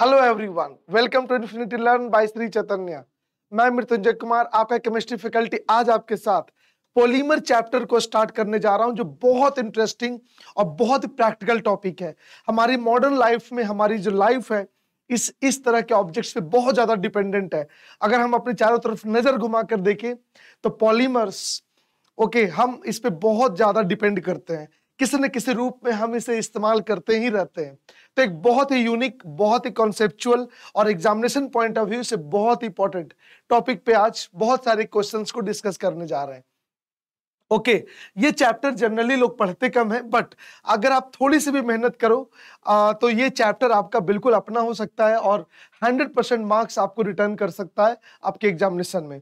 Hello everyone welcome to infinity learn by Shri Chaitanya मैं मृत्युंजय कुमार आपका chemistry faculty आज आपके साथ पोलीमर चैप्टर को स्टार्ट करने जा रहा हूं जो बहुत इंटरेस्टिंग और बहुत प्रैक्टिकल टॉपिक है हमारी मॉडर्न लाइफ में हमारी जो लाइफ है इस इस तरह के ऑब्जेक्ट्स पे बहुत ज्यादा डिपेंडेंट है अगर हम अपने चारों तरफ नजर घुमा कर देखें तो पॉलीमर्स ओके हम इस पे बहुत ज्यादा डिपेंड करते हैं किसी न किसी रूप में हम इसे इस्तेमाल करते ही रहते हैं तो एक बहुत ही यूनिक बहुत ही कॉन्सेप्चुअल और एग्जामिनेशन पॉइंट ऑफ व्यू से बहुत इंपॉर्टेंट टॉपिक पे आज बहुत सारे क्वेश्चन को डिस्कस करने जा रहे हैं ओके okay, ये चैप्टर जनरली लोग पढ़ते कम है बट अगर आप थोड़ी सी भी मेहनत करो आ, तो ये चैप्टर आपका बिल्कुल अपना हो सकता है और 100 परसेंट मार्क्स आपको रिटर्न कर सकता है आपके एग्जामिनेशन में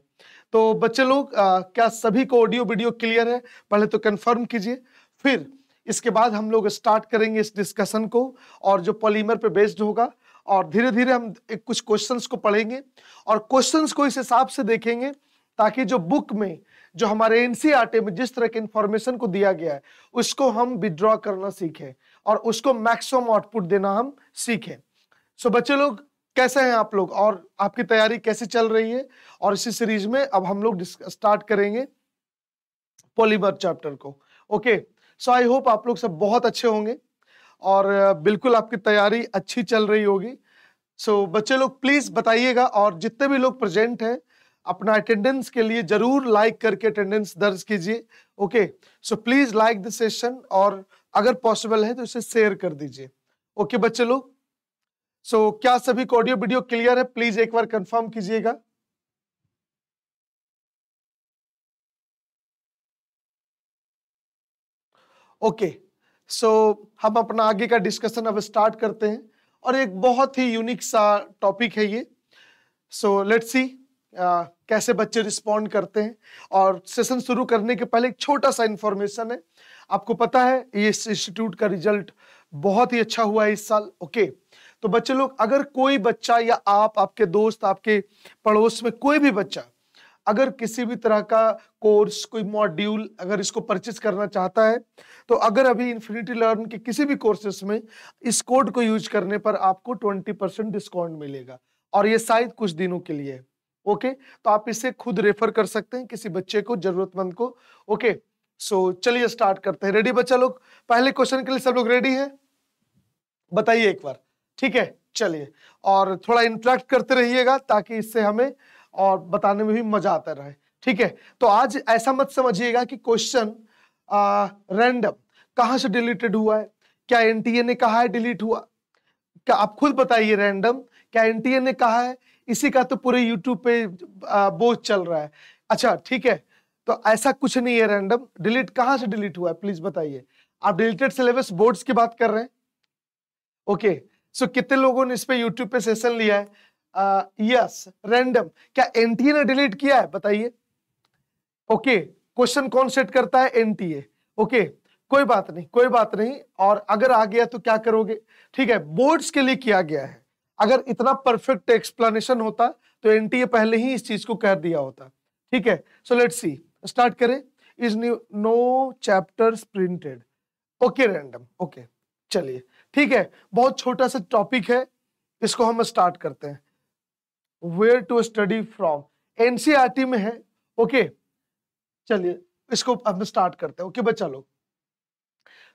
तो बच्चे लोग आ, क्या सभी को ऑडियो वीडियो क्लियर है पहले तो कंफर्म कीजिए फिर इसके बाद हम लोग स्टार्ट करेंगे इस डिस्कशन को और जो पॉलीमर पे बेस्ड होगा और धीरे धीरे हम एक कुछ क्वेश्चंस को पढ़ेंगे और क्वेश्चंस को इस हिसाब से देखेंगे ताकि जो बुक में जो हमारे एनसीआरटी e में जिस तरह के इंफॉर्मेशन को दिया गया है उसको हम विड्रॉ करना सीखें और उसको मैक्सिमम आउटपुट देना हम सीखें सो बच्चे लोग कैसे हैं आप लोग और आपकी तैयारी कैसे चल रही है और इसी सीरीज में अब हम लोग स्टार्ट करेंगे पॉलीमर चैप्टर को okay okay. So I hope आप लोग सब बहुत अच्छे होंगे और बिल्कुल आपकी तैयारी अच्छी चल रही होगी सो so, बच्चे लोग प्लीज़ बताइएगा और जितने भी लोग प्रेजेंट हैं अपना अटेंडेंस के लिए ज़रूर लाइक करके अटेंडेंस दर्ज कीजिए okay so please like the session और अगर पॉसिबल है तो इसे शेयर कर दीजिए ओके okay, बच्चे लोग सो so, क्या सभी को ऑडियो वीडियो क्लियर है प्लीज़ एक बार कंफर्म कीजिएगा ओके सो so, हम अपना आगे का डिस्कशन अब स्टार्ट करते हैं और एक बहुत ही यूनिक सा टॉपिक है ये सो लेट्स सी कैसे बच्चे रिस्पॉन्ड करते हैं और सेशन शुरू करने के पहले एक छोटा सा इन्फॉर्मेशन है आपको पता है ये इस इंस्टीट्यूट का रिजल्ट बहुत ही अच्छा हुआ है इस साल ओके okay. तो बच्चे लोग अगर कोई बच्चा या आप आपके दोस्त आपके पड़ोस में कोई भी बच्चा अगर किसी भी तरह का कोर्स कोई मॉड्यूल अगर इसको परचेज करना चाहता है तो अगर अभी इन्फिनिटी लर्न के किसी भी कोर्सेस में इस कोड को यूज करने पर आपको ट्वेंटी परसेंट डिस्काउंट मिलेगा और ये शायद कुछ दिनों के लिए ओके तो आप इसे खुद रेफर कर सकते हैं किसी बच्चे को जरूरतमंद को ओके सो चलिए स्टार्ट करते हैं रेडी बच्चा लोग पहले क्वेश्चन के लिए सब लोग रेडी है बताइए एक बार ठीक है चलिए और थोड़ा इंटरेक्ट करते रहिएगा ताकि इससे हमें और बताने में भी मजा आता रहे ठीक है तो आज ऐसा मत समझिएगा कि क्वेश्चन रैंडम कहां से डिलीटेड हुआ है क्या एनटीए ने कहा है डिलीट हुआ क्या आप खुद बताइए रैंडम क्या एनटीए ने कहा है इसी का तो पूरे यूट्यूब पे बोझ चल रहा है अच्छा ठीक है तो ऐसा कुछ नहीं है रैंडम डिलीट कहां से डिलीट हुआ है प्लीज बताइए आप डिलीटेड सिलेबस बोर्ड्स की बात कर रहे हैं ओके सो कितने लोगों ने इस पे यूट्यूब पे सेशन लिया है यस रैंडम क्या एनटीए ने डिलीट किया है बताइए ओके क्वेश्चन कौन सेट करता है एनटीए ओके कोई बात नहीं कोई बात नहीं और अगर आ गया तो क्या करोगे ठीक है बोर्ड्स के लिए किया गया है अगर इतना परफेक्ट एक्सप्लेनेशन होता तो एनटीए पहले ही इस चीज को कह दिया होता ठीक है सो लेट सी स्टार्ट करें is new no chapter printed okay random okay चलिए ठीक है बहुत छोटा सा टॉपिक है इसको हम स्टार्ट करते हैं where to study from NCERT में है ओके चलिए इसको हम स्टार्ट करते हैं ओके बच्चा लोग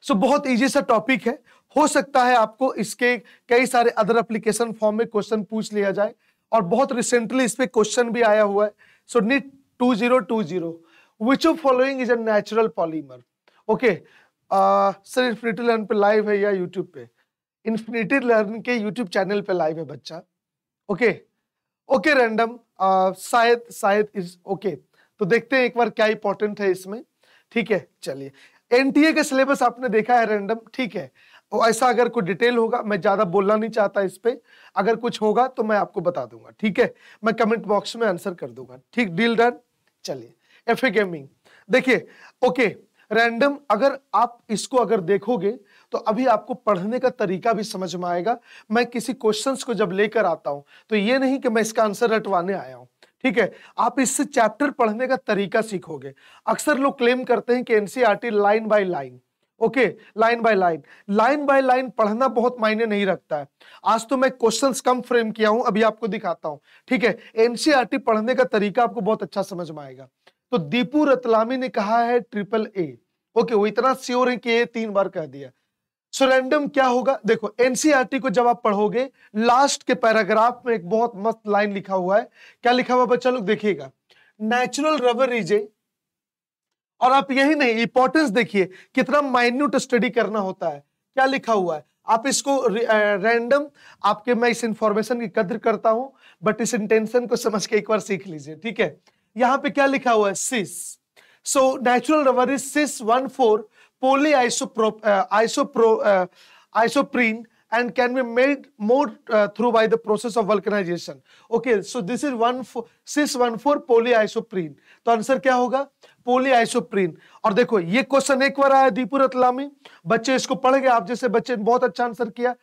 सो बहुत इजी सा टॉपिक है हो सकता है आपको इसके कई सारे अदर एप्लीकेशन फॉर्म में क्वेश्चन पूछ लिया जाए और बहुत रिसेंटली इस पर क्वेश्चन भी आया हुआ है so NEET two zero two zero which of following is a natural polymer okay sir infinity learn पे लाइव है या यूट्यूब पे इन्फिनिटी लर्न के यूट्यूब चैनल पे लाइव है बच्चा okay okay. Okay random uh, शायद शायद इज ओके तो देखते हैं एक बार क्या इंपॉर्टेंट है इसमें ठीक है चलिए एनटीए का सिलेबस आपने देखा है रैंडम ठीक है और ऐसा अगर कोई डिटेल होगा मैं ज़्यादा बोलना नहीं चाहता इस पर अगर कुछ होगा तो मैं आपको बता दूंगा ठीक है मैं कमेंट बॉक्स में आंसर कर दूंगा ठीक डील डन चलिए एफ ए गेमिंग देखिए ओके रैंडम अगर आप इसको अगर देखोगे तो अभी आपको पढ़ने का तरीका भी समझ में आएगा मैं किसी क्वेश्चंस को जब लेकर आता हूं तो ये नहीं कि मैं इसका आंसर रटवाने आया हूं ठीक है आप इससे चैप्टर पढ़ने का तरीका सीखोगे अक्सर लोग क्लेम करते हैं कि NCERT line by line okay line by line line by line पढ़ना बहुत मायने नहीं रखता है आज तो मैं क्वेश्चंस कम फ्रेम किया हूं अभी आपको दिखाता हूं ठीक है एनसीआरटी e पढ़ने का तरीका आपको बहुत अच्छा समझ में आएगा तो दीपू रतलामी ने कहा है ट्रिपल ए ओके वो इतना श्योर है कि ए तीन बार कह दिया सो रैंडम क्या होगा देखो एनसीईआरटी e को जब आप पढ़ोगे लास्ट के पैराग्राफ में एक बहुत मस्त लाइन लिखा हुआ है क्या लिखा हुआ बच्चा लोग देखिएगा नेचुरल रबर रीजे और आप यही नहीं इंपॉर्टेंस देखिए कितना माइन्यूट स्टडी करना होता है क्या लिखा हुआ है आप इसको रैंडम आपके मैं इस इंफॉर्मेशन की कद्र करता हूं बट इस इंटेंशन को समझ के एक बार सीख लीजिए ठीक है यहां पे क्या लिखा हुआ है cis so natural rubber is cis one four isopro isoprene uh, uh, and can be made more uh, through by the process of vulcanization. Okay, so this is one six one polyisoprene. तो answer क्या होगा पोलीआइसोप्रीन और देखो ये question एक बार आया दीपू रतला बच्चे इसको पढ़ गए आप जैसे बच्चे ने बहुत अच्छा आंसर किया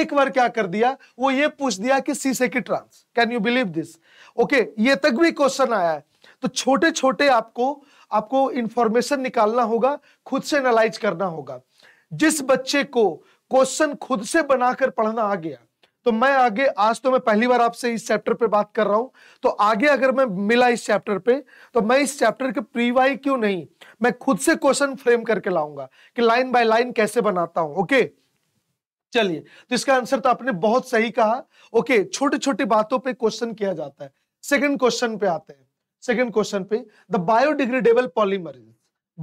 एक बार क्या कर दिया वो ये पूछ दिया कि सीसे की trans can you believe this okay ये तक भी क्वेश्चन आया है तो छोटे छोटे आपको आपको इंफॉर्मेशन निकालना होगा खुद से एनालाइज करना होगा जिस बच्चे को क्वेश्चन खुद से बनाकर पढ़ना आ गया तो मैं आगे आज तो मैं पहली बार आपसे इस चैप्टर पे बात कर रहा हूं तो आगे अगर मैं मिला इस चैप्टर पे तो मैं इस चैप्टर के प्रीवाई क्यों नहीं मैं खुद से क्वेश्चन फ्रेम करके लाऊंगा कि लाइन बाय लाइन कैसे बनाता हूं ओके चलिए तो इसका आंसर तो आपने बहुत सही कहा ओके छोटी छोटी बातों पर क्वेश्चन किया जाता है सेकेंड क्वेश्चन पे आते हैं सेकेंड क्वेश्चन पे द बायोडिग्रेडेबल पॉलीमर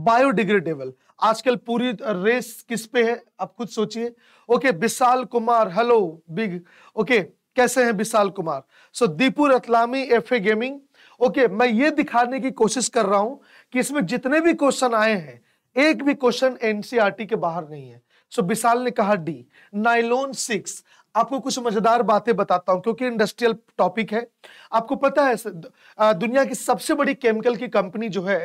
बायोडिग्रेडेबल आजकल पूरी रेस किस पे है आप खुद सोचिए okay Vishal Kumar hello big okay कैसे हैं Vishal Kumar so Deepu Ratlami F A gaming okay मैं ये दिखाने की कोशिश कर रहा हूं कि इसमें जितने भी क्वेश्चन आए हैं एक भी क्वेश्चन एनसीआरटी e के बाहर नहीं है सो so, विशाल ने कहा डी नाइलोन सिक्स आपको कुछ मजेदार बातें बताता हूं क्योंकि इंडस्ट्रियल टॉपिक है आपको पता है दुनिया की सबसे बड़ी केमिकल की कंपनी जो है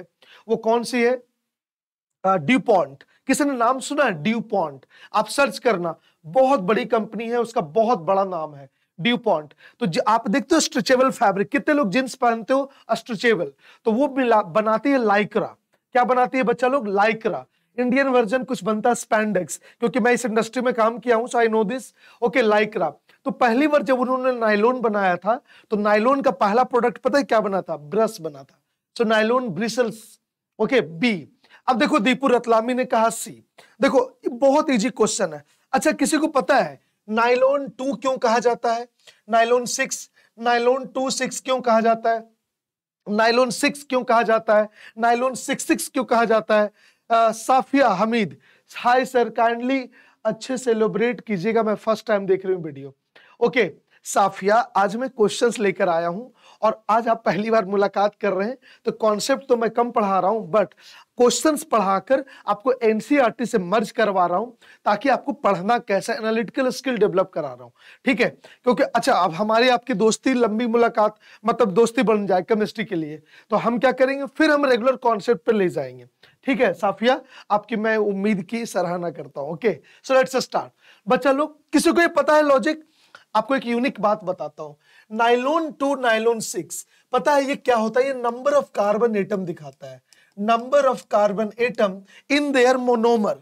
वो कौन सी है ड्यूपॉन्ट किसी ने नाम सुना है ड्यूपॉन्ट आप सर्च करना बहुत बड़ी कंपनी है उसका बहुत बड़ा नाम है ड्यूपॉन्ट तो आप देखते हो स्ट्रेचेबल फैब्रिक कितने लोग जींस पहनते हो स्ट्रेचेबल तो वो बनाती है लाइक्रा क्या बनाती है बच्चा लोग लाइक्रा इंडियन वर्जन कुछ बनता है स्पैंडेक्स क्योंकि मैं इस इंडस्ट्री में काम किया हूं so I know this okay Lycra तो पहली बार जब उन्होंने नाइलोन बनाया था तो नाइलोन का पहला प्रोडक्ट पता है क्या बना था ब्रश बना था सो नाइलोन ब्रिसल्स ओके बी अब देखो दीपू रतलामी ने कहा सी देखो बहुत इजी क्वेश्चन है अच्छा किसी को पता है नाइलोन टू क्यों कहा जाता है nylon six nylon two six क्यों कहा जाता है नाइलोन सिक्स क्यों कहा जाता है नाइलोन सिक्स सिक्स क्यों कहा जाता है Safia Hamid hi sir kindly अच्छे सेलिब्रेट कीजिएगा मैं फर्स्ट टाइम देख रही हूँ वीडियो ओके साफिया आज मैं क्वेश्चंस लेकर आया हूँ और आज आप पहली बार मुलाकात कर रहे हैं तो कॉन्सेप्ट तो मैं कम पढ़ा रहा हूँ बट क्वेश्चंस पढ़ाकर आपको एनसीईआरटी e से मर्ज करवा रहा हूँ ताकि आपको पढ़ना कैसा एनालिटिकल स्किल डेवलप करा रहा हूँ ठीक है क्योंकि अच्छा अब हमारी आपकी दोस्ती लंबी मुलाकात मतलब दोस्ती बन जाए केमिस्ट्री के लिए तो हम क्या करेंगे फिर हम रेगुलर कॉन्सेप्ट पर ले जाएंगे ठीक है साफिया आपकी मैं उम्मीद की सराहना करता हूं ओके सो लेट्स स्टार्ट बच्चा लोग किसी को ये पता है लॉजिक आपको एक यूनिक बात बताता हूं नाइलोन टू नाइलोन सिक्स पता है ये क्या होता है ये नंबर ऑफ कार्बन एटम दिखाता है number of carbon atom in their monomer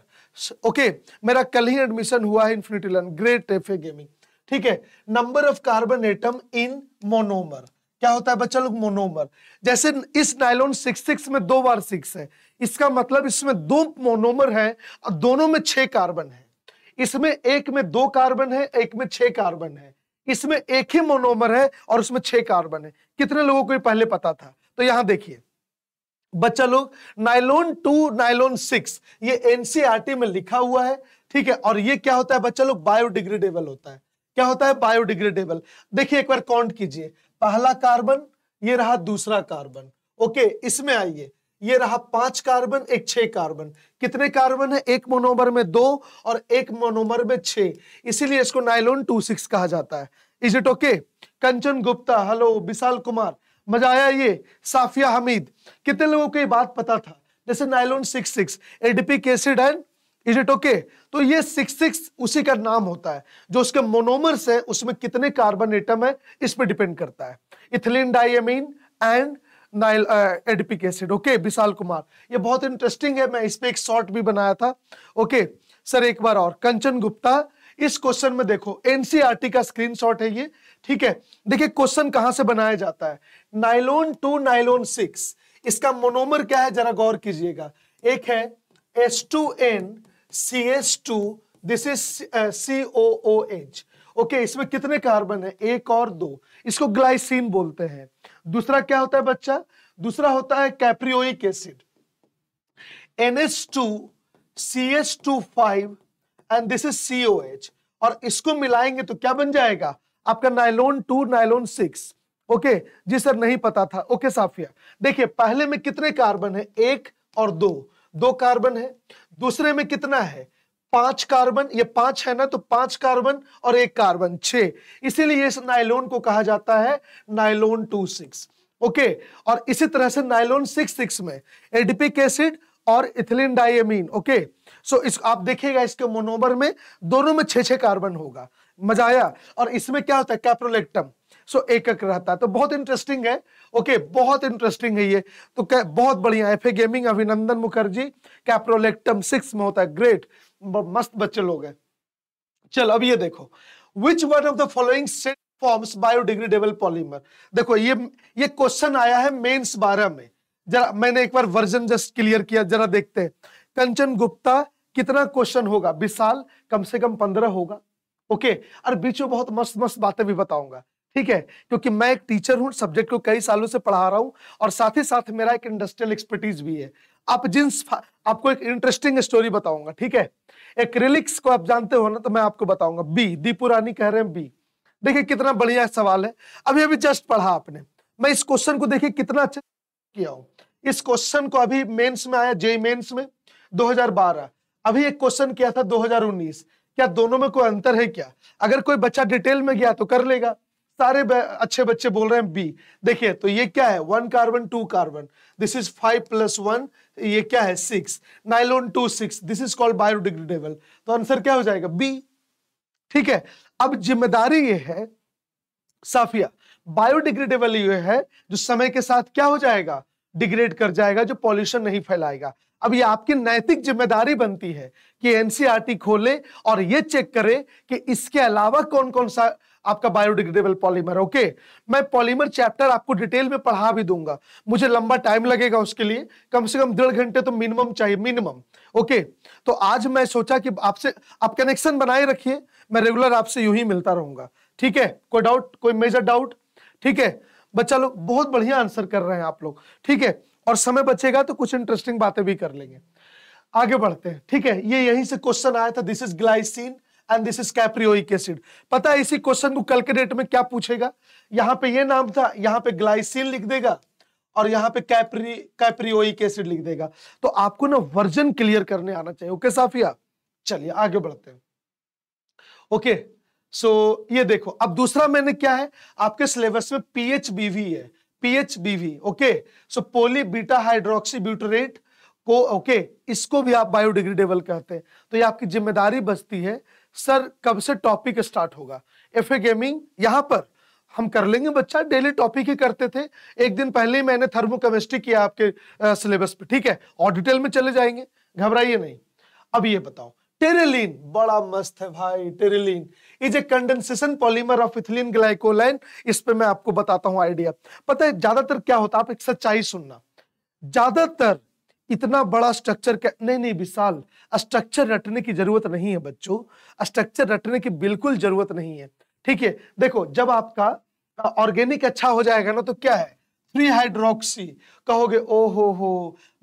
okay मेरा कल ही एडमिशन हुआ है इन्फिनिटिलन ग्रेट गेमिंग ठीक है number of carbon atom in monomer क्या होता है बच्चा लोग मोनोमर जैसे इस नाइलोन सिक्स सिक्स में दो बार सिक्स है इसका मतलब इसमें दो मोनोमर हैं और दोनों में छह कार्बन है इसमें एक में दो कार्बन है एक में छह कार्बन है इसमें एक ही मोनोमर है और उसमें छह कार्बन है कितने लोगों को पहले पता था तो यहां देखिए बच्चा लोग नाइलोन टू नाइलोन सिक्स ये एनसीआरटी e में लिखा हुआ है ठीक है और ये क्या होता है बच्चा लोग बायोडिग्रेडेबल होता है क्या होता है बायोडिग्रेडेबल देखिए एक बार काउंट कीजिए पहला कार्बन ये रहा दूसरा कार्बन ओके इसमें आइए ये रहा पांच कार्बन एक छह कार्बन कितने कार्बन है एक मोनोमर में दो और एक मोनोमर में छह इसीलिए इसको नाइलोन टू सिक्स कहा जाता है is it okay Kanchan Gupta hello Vishal Kumar मजा आया ये साफिया हमीद कितने लोगों को ये बात पता था जैसे nylon six six adipic acid and is it okay तो ये सिक्स सिक्स उसी का नाम होता है जो उसके मोनोमर्स है उसमें कितने कार्बन एटम है इस पर डिपेंड करता है इथिलीन डाइमीन एंड नाइल adipic acid okay Vishal Kumar ये बहुत इंटरेस्टिंग है मैं इस पर एक शॉर्ट भी बनाया था ओके सर एक बार और कंचन गुप्ता इस क्वेश्चन में देखो एनसीआरटी e का स्क्रीनशॉट है ये ठीक है देखिए क्वेश्चन कहां से बनाया जाता है नाइलोन टू नाइलोन सिक्स इसका मोनोमर क्या है जरा गौर कीजिएगा एक है S two N C S two this is C O O H okay इसमें कितने कार्बन है एक और दो इसको ग्लाइसिन बोलते हैं दूसरा क्या होता है बच्चा दूसरा होता है caproic acid two five and this is H और इसको मिलाएंगे तो क्या बन जाएगा आपका nylon two nylon six okay जी सर नहीं पता था ओके साफिया देखिए पहले में कितने कार्बन है एक और दो दो कार्बन है दूसरे में कितना है पांच कार्बन ये पांच है ना तो पांच कार्बन और एक कार्बन छ इसीलिए इस नाइलोन को कहा जाता है नाइलोन टू सिक्स ओके और इसी तरह से नाइलोन सिक्स सिक्स में एडिपिक एसिड और इथिलीन डायमीन ओके सो इस आप देखिएगा इसके मोनोमर में दोनों में छे कार्बन होगा मजा आया और इसमें क्या होता है कैप्रोलेक्टम सो एकक रहता है तो बहुत इंटरेस्टिंग है ओके बहुत इंटरेस्टिंग है ये तो क्या बहुत बढ़िया एफ ए गेमिंग अभिनंदन मुखर्जी कैप्रोलेक्टम सिक्स में होता है ग्रेट मस्त बच्चे लोग हैं चल अब ये देखो which one of the following set forms biodegradable polymer देखो ये ये क्वेश्चन आया है मेंस बारह में जरा मैंने एक बार वर्जन जस्ट क्लियर किया जरा देखते हैं कंचन गुप्ता कितना क्वेश्चन होगा विशाल कम से कम पंद्रह होगा ओके और बीच में बहुत मस्त मस्त बातें भी बताऊंगा ठीक है क्योंकि मैं एक टीचर हूं सब्जेक्ट को कई सालों से पढ़ा रहा हूं और साथ ही साथ मेरा एक इंडस्ट्रियल एक्सपर्टीज भी है आप जींस आपको एक इंटरेस्टिंग स्टोरी बताऊंगा ठीक है एक्रिलिक्स को आप जानते हो ना तो मैं आपको बताऊंगा बी दीपुरानी कह रहे हैं बी देखिए कितना बढ़िया सवाल है अभी अभी जस्ट पढ़ा आपने मैं इस क्वेश्चन को देखिए कितना अच्छा किया हूं इस क्वेश्चन को अभी मेंस में आया जे मेंस में 2012 अभी एक क्वेश्चन किया था 2019 क्या दोनों में कोई अंतर है क्या अगर कोई बच्चा डिटेल में गया तो कर लेगा सारे अच्छे बच्चे बोल रहे हैं बी देखिए तो ये क्या है one carbon two carbon this is five plus one ये क्या है six nylon two six this is called biodegradable तो आंसर क्या हो जाएगा बी ठीक है अब जिम्मेदारी ये है साफिया बायोडिग्रेडेबल ये है जो समय के साथ क्या हो जाएगा डिग्रेड कर जाएगा जो पॉल्यूशन नहीं फैलाएगा अब ये आपकी नैतिक जिम्मेदारी बनती है कि एनसीआरटी e खोले और ये चेक करे कि इसके अलावा कौन कौन सा आपका बायोडिग्रेडेबल पॉलीमर ओके मैं पॉलीमर चैप्टर आपको डिटेल में पढ़ा भी दूंगा मुझे लंबा टाइम लगेगा उसके लिए कम से कम डेढ़ घंटे तो मिनिमम चाहिए मिनिमम ओके तो आज मैं सोचा कि आपसे आप कनेक्शन बनाए रखिए मैं रेगुलर आपसे यूं ही मिलता रहूंगा ठीक है कोई डाउट कोई मेजर डाउट ठीक है बच्चा लोग बहुत बढ़िया आंसर कर रहे हैं आप लोग ठीक है और समय बचेगा तो कुछ इंटरेस्टिंग बातें भी कर लेंगे आगे बढ़ते हैं ठीक है ये यहीं से क्वेश्चन आया था this is glycine and this is caproic acid पता है इसी क्वेश्चन को कल के डेट में क्या पूछेगा यहाँ पे ये नाम था यहाँ पे ग्लाइसिन लिख देगा और यहाँ पे कैप्री कैप्रियोइक एसिड लिख देगा तो आपको ना वर्जन क्लियर करने आना चाहिए ओके साफिया चलिए आगे बढ़ते हैं ओके सो ये देखो अब दूसरा मैंने क्या है आपके सिलेबस में पीएच बीवी है PH BV okay so poly beta hydroxy butyrate को ओके okay, इसको भी आप बायोडिग्रेडेबल कहते हैं तो ये आपकी जिम्मेदारी बचती है सर कब से टॉपिक स्टार्ट होगा एफ ए गेमिंग यहाँ पर हम कर लेंगे बच्चा डेली टॉपिक ही करते थे एक दिन पहले ही मैंने थर्मोकेमिस्ट्री किया आपके सिलेबस पे ठीक है और डिटेल में चले जाएंगे घबराइए नहीं अब ये बताओ टेरेलिन बड़ा मस्त है भाई terylene is a condensation polymer of ethylene ग्लाइकोलाइन इस पे मैं आपको बताता हूं आइडिया पता है ज्यादातर क्या होता है आप एक सच्चाई सुनना ज्यादातर इतना बड़ा स्ट्रक्चर नहीं नहीं विशाल स्ट्रक्चर रटने की जरूरत नहीं है बच्चों स्ट्रक्चर रटने की बिल्कुल जरूरत नहीं है ठीक है देखो जब आपका ऑर्गेनिक अच्छा हो जाएगा ना तो क्या है थ्री हाइड्रोक्सी कहोगे ओ हो हो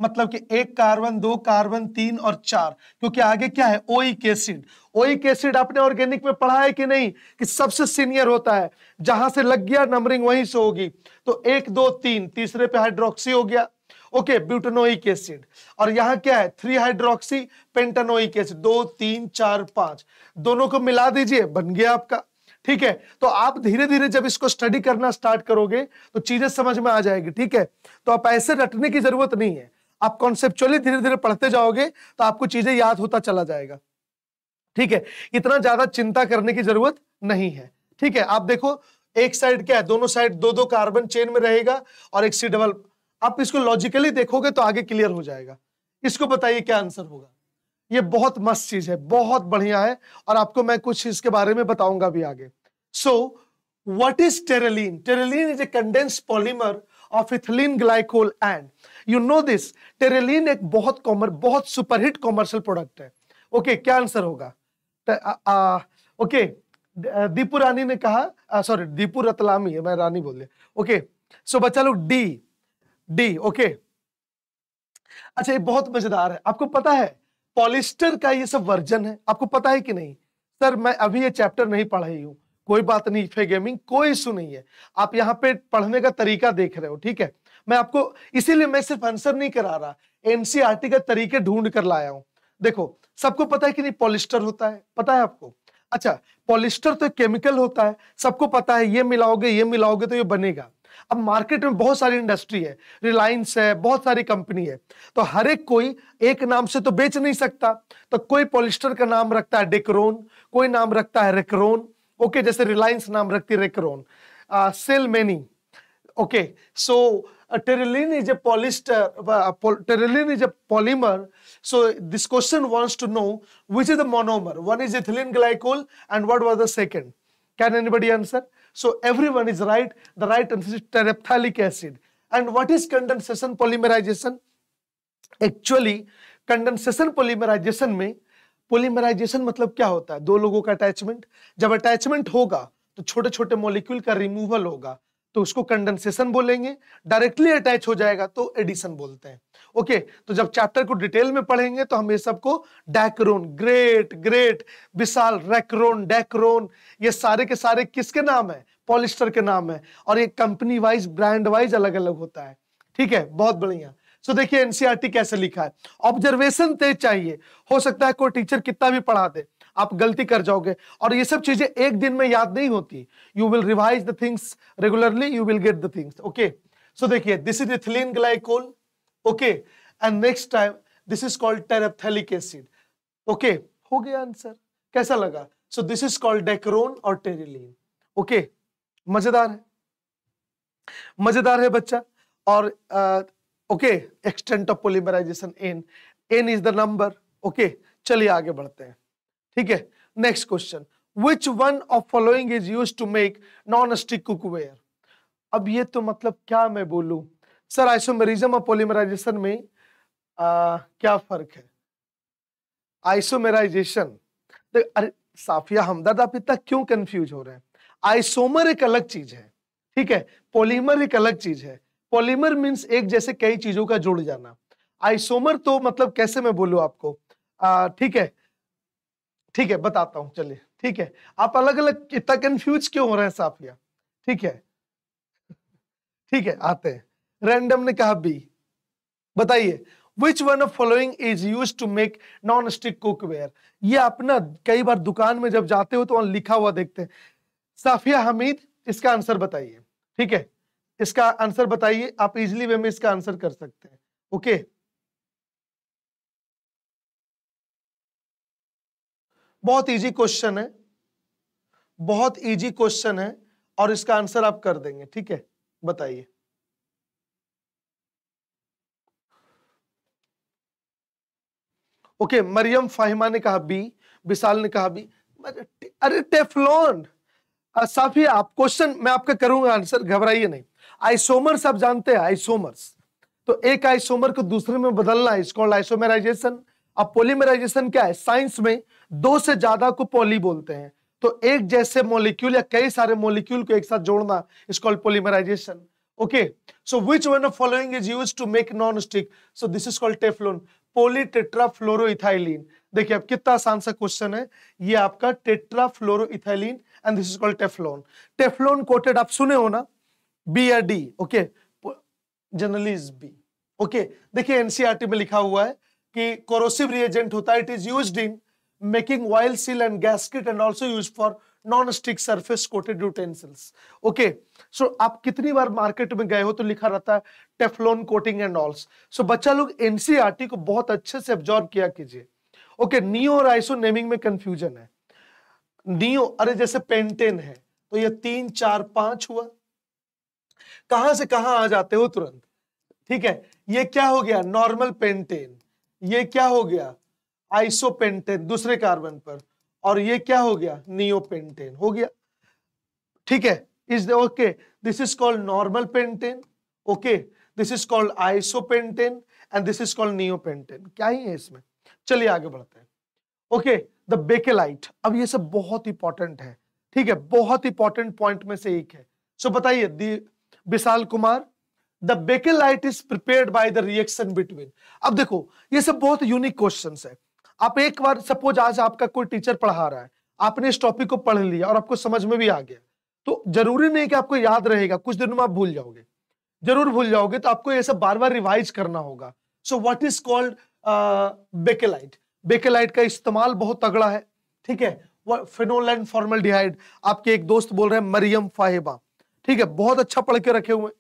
मतलब कि एक कार्बन दो कार्बन तीन और चार क्योंकि आगे क्या है ओइक एसिड ओइक एसिड आपने ऑर्गेनिक में पढ़ा है कि नहीं कि सबसे सीनियर होता है जहां से लग गया नंबरिंग वहीं से होगी तो एक दो तीन तीसरे पे हाइड्रोक्सी हो गया ओके ब्यूटनोइक एसिड और यहाँ क्या है थ्री हाइड्रोक्सी पेंटनोइक एसिड दो तीन चार पांच दोनों को मिला दीजिए बन गया आपका ठीक है तो आप धीरे धीरे जब इसको स्टडी करना स्टार्ट करोगे तो चीजें समझ में आ जाएगी ठीक है तो आप ऐसे रटने की जरूरत नहीं है आप कॉन्सेप्चुअली धीरे धीरे पढ़ते जाओगे तो आपको चीजें याद होता चला जाएगा ठीक है इतना ज्यादा चिंता करने की जरूरत नहीं है ठीक है आप देखो एक साइड क्या है दोनों साइड दो दो कार्बन चेन में रहेगा और एक सी डबल आप इसको लॉजिकली देखोगे तो आगे क्लियर हो जाएगा इसको बताइए क्या आंसर होगा ये बहुत मस्त चीज है बहुत बढ़िया है और आपको मैं कुछ इसके बारे में बताऊंगा भी आगे so what is terylene terylene is a condense polymer of ethylene glycol and you know this terylene एक बहुत कॉमर बहुत सुपरहिट कॉमर्शियल प्रोडक्ट है ओके okay, क्या आंसर होगा ओके दीपू रानी ने कहा सॉरी दीपू रतलामी है मैं रानी बोल ओके सो बच्चा लोग डी डी ओके अच्छा ये बहुत मजेदार है आपको पता है पॉलिस्टर का ये सब वर्जन है आपको पता है कि नहीं सर मैं अभी ये चैप्टर नहीं पढ़ रही हूँ कोई बात नहीं फे गेमिंग कोई इशू नहीं है आप यहाँ पे पढ़ने का तरीका देख रहे हो ठीक है मैं आपको इसीलिए मैं सिर्फ आंसर नहीं करा रहा एनसीआरटी e का तरीके ढूंढ कर लाया हूं देखो सबको पता है कि नहीं पॉलिस्टर होता है पता है आपको अच्छा पॉलिस्टर तो केमिकल होता है सबको पता है ये मिलाओगे ये मिलाओगे तो ये बनेगा अब मार्केट में बहुत सारी इंडस्ट्री है रिलायंस है बहुत सारी कंपनी है तो हर एक कोई एक नाम से तो बेच नहीं सकता तो कोई पॉलिस्टर का नाम रखता है डिक्रोन कोई नाम रखता है रिक्रोन ओके जैसे रिलायंस नाम रखती है Recron sell many okay so terylene is a polyester terylene is a polymer so this question wants to know which is the monomer one is ethylene glycol and what was the second can anybody answer So everyone is right. The right answer is terephthalic acid. And what is condensation polymerization? Actually, condensation polymerization में polymerization मतलब क्या होता है दो लोगों का attachment जब attachment होगा तो छोटे छोटे molecule का removal होगा तो उसको कंडेंसेशन बोलेंगे डायरेक्टली अटैच हो जाएगा तो एडिशन बोलते हैं ओके तो जब चैप्टर को डिटेल में पढ़ेंगे तो हम ये सबको Dacron great great Vishal Recron Dacron ये सारे के सारे किसके नाम है पॉलिस्टर के नाम है और ये कंपनी वाइज ब्रांड वाइज अलग अलग होता है ठीक है बहुत बढ़िया सो देखिए एनसीआरटी e कैसे लिखा है ऑब्जर्वेशन तेज चाहिए हो सकता है कोई टीचर कितना भी पढ़ा दे आप गलती कर जाओगे और ये सब चीजें एक दिन में याद नहीं होती you will revise the things regularly you will get the things okay so देखिए this is ethylene glycol okay and next time this is called terephthalic acid okay हो गया आंसर कैसा लगा so this is called Dacron और terylene okay मजेदार है मजेदार है बच्चा और okay extent of polymerization n n is the number okay चलिए आगे बढ़ते हैं ठीक है next question which one of following is use to make non stick cookware अब ये तो मतलब क्या मैं बोलू सर आइसोमेरिज्म और पोलीमराइजेशन में आ, क्या फर्क है आइसोमेराइजेशन तो अरे साफिया हमदर्द आप इतना क्यों कंफ्यूज हो रहे हैं आइसोमर एक अलग चीज है ठीक है पॉलीमर एक अलग चीज है पॉलीमर मींस एक जैसे कई चीजों का जुड़ जाना आइसोमर तो मतलब कैसे मैं बोलू आपको ठीक है ठीक है बताता हूं चलिए ठीक है आप अलग अलग इतना कंफ्यूज क्यों हो रहे हैं साफिया ठीक है ठीक है आते हैं रैंडम ने कहा बी बताइए which one of following is use to make non stick cookware ये आप ना कई बार दुकान में जब जाते हो तो वहां लिखा हुआ देखते हैं साफिया हमीद इसका आंसर बताइए ठीक है इसका आंसर बताइए आप इजिली वे में इसका आंसर कर सकते हैं ओके okay? बहुत इजी क्वेश्चन है बहुत इजी क्वेश्चन है और इसका आंसर आप कर देंगे ठीक है बताइए ओके मरियम फाहिमा ने कहा बी विशाल ने कहा बी अरे टेफलोन साफी आप क्वेश्चन मैं आपका करूंगा आंसर घबराइए नहीं आइसोमर्स आप जानते हैं आइसोमर्स तो एक आइसोमर को दूसरे में बदलना है इसको आइसोमेराइजेशन अब पोलीमराइजेशन क्या है साइंस में दो से ज्यादा को पॉली बोलते हैं तो एक जैसे मॉलिक्यूल या कई सारे मॉलिक्यूल को एक साथ जोड़ना is called polymerization okay so which one of following is used to make non stick so this is called teflon polytetrafluoroethylene देखिए अब कितना आसान सा क्वेश्चन है ये आपका tetra tetrafluoroethylene and this is called Teflon Teflon coated आप सुने हो ना बी या D okay generally is B okay देखिए एनसीईआरटी e में लिखा हुआ है कि कोरोसिव रिएजेंट होता है it is used in making oil seal and gasket and also used for non stick surface coated utensils okay so आप कितनी बार मार्केट में गए हो तो लिखा रहता है Teflon coating and also so बच्चा लोग एनसीईआरटी e को बहुत अच्छे से एब्जॉर्ब किया कीजिए ओके okay, नियो और आइसो नेमिंग में कंफ्यूजन है नियो अरे जैसे पेंटेन है तो ये तीन चार पांच हुआ कहां से कहां आ जाते हो तुरंत ठीक है ये क्या हो गया नॉर्मल पेंटेन ये क्या हो गया आइसोपेंटेन दूसरे कार्बन पर और ये क्या हो गया नियोपेंटेन हो गया ठीक है is okay this is called normal pentane okay this is called isopentane and this is called neopentane क्या ही है इसमें चलिए आगे बढ़ते हैं ओके द बेकेलाइट अब ये सब बहुत इंपॉर्टेंट है ठीक है बहुत इंपॉर्टेंट पॉइंट में से एक है सो so, बताइए Vishal Kumar the Bakelite is prepared by the reaction between अब देखो ये सब बहुत यूनिक क्वेश्चंस है आप एक बार सपोज आज आपका कोई टीचर पढ़ा रहा है आपने इस टॉपिक को पढ़ लिया और आपको समझ में भी आ गया तो जरूरी नहीं कि आपको याद रहेगा कुछ दिनों में आप भूल जाओगे जरूर भूल जाओगे तो आपको ये सब बार बार रिवाइज करना होगा so what is called Bakelite Bakelite का इस्तेमाल बहुत तगड़ा है ठीक है फिनोलैंड फॉर्मल डिहाइड आपके एक दोस्त बोल रहे हैं मरियम फाहिबा ठीक है बहुत अच्छा पढ़ के रखे हुए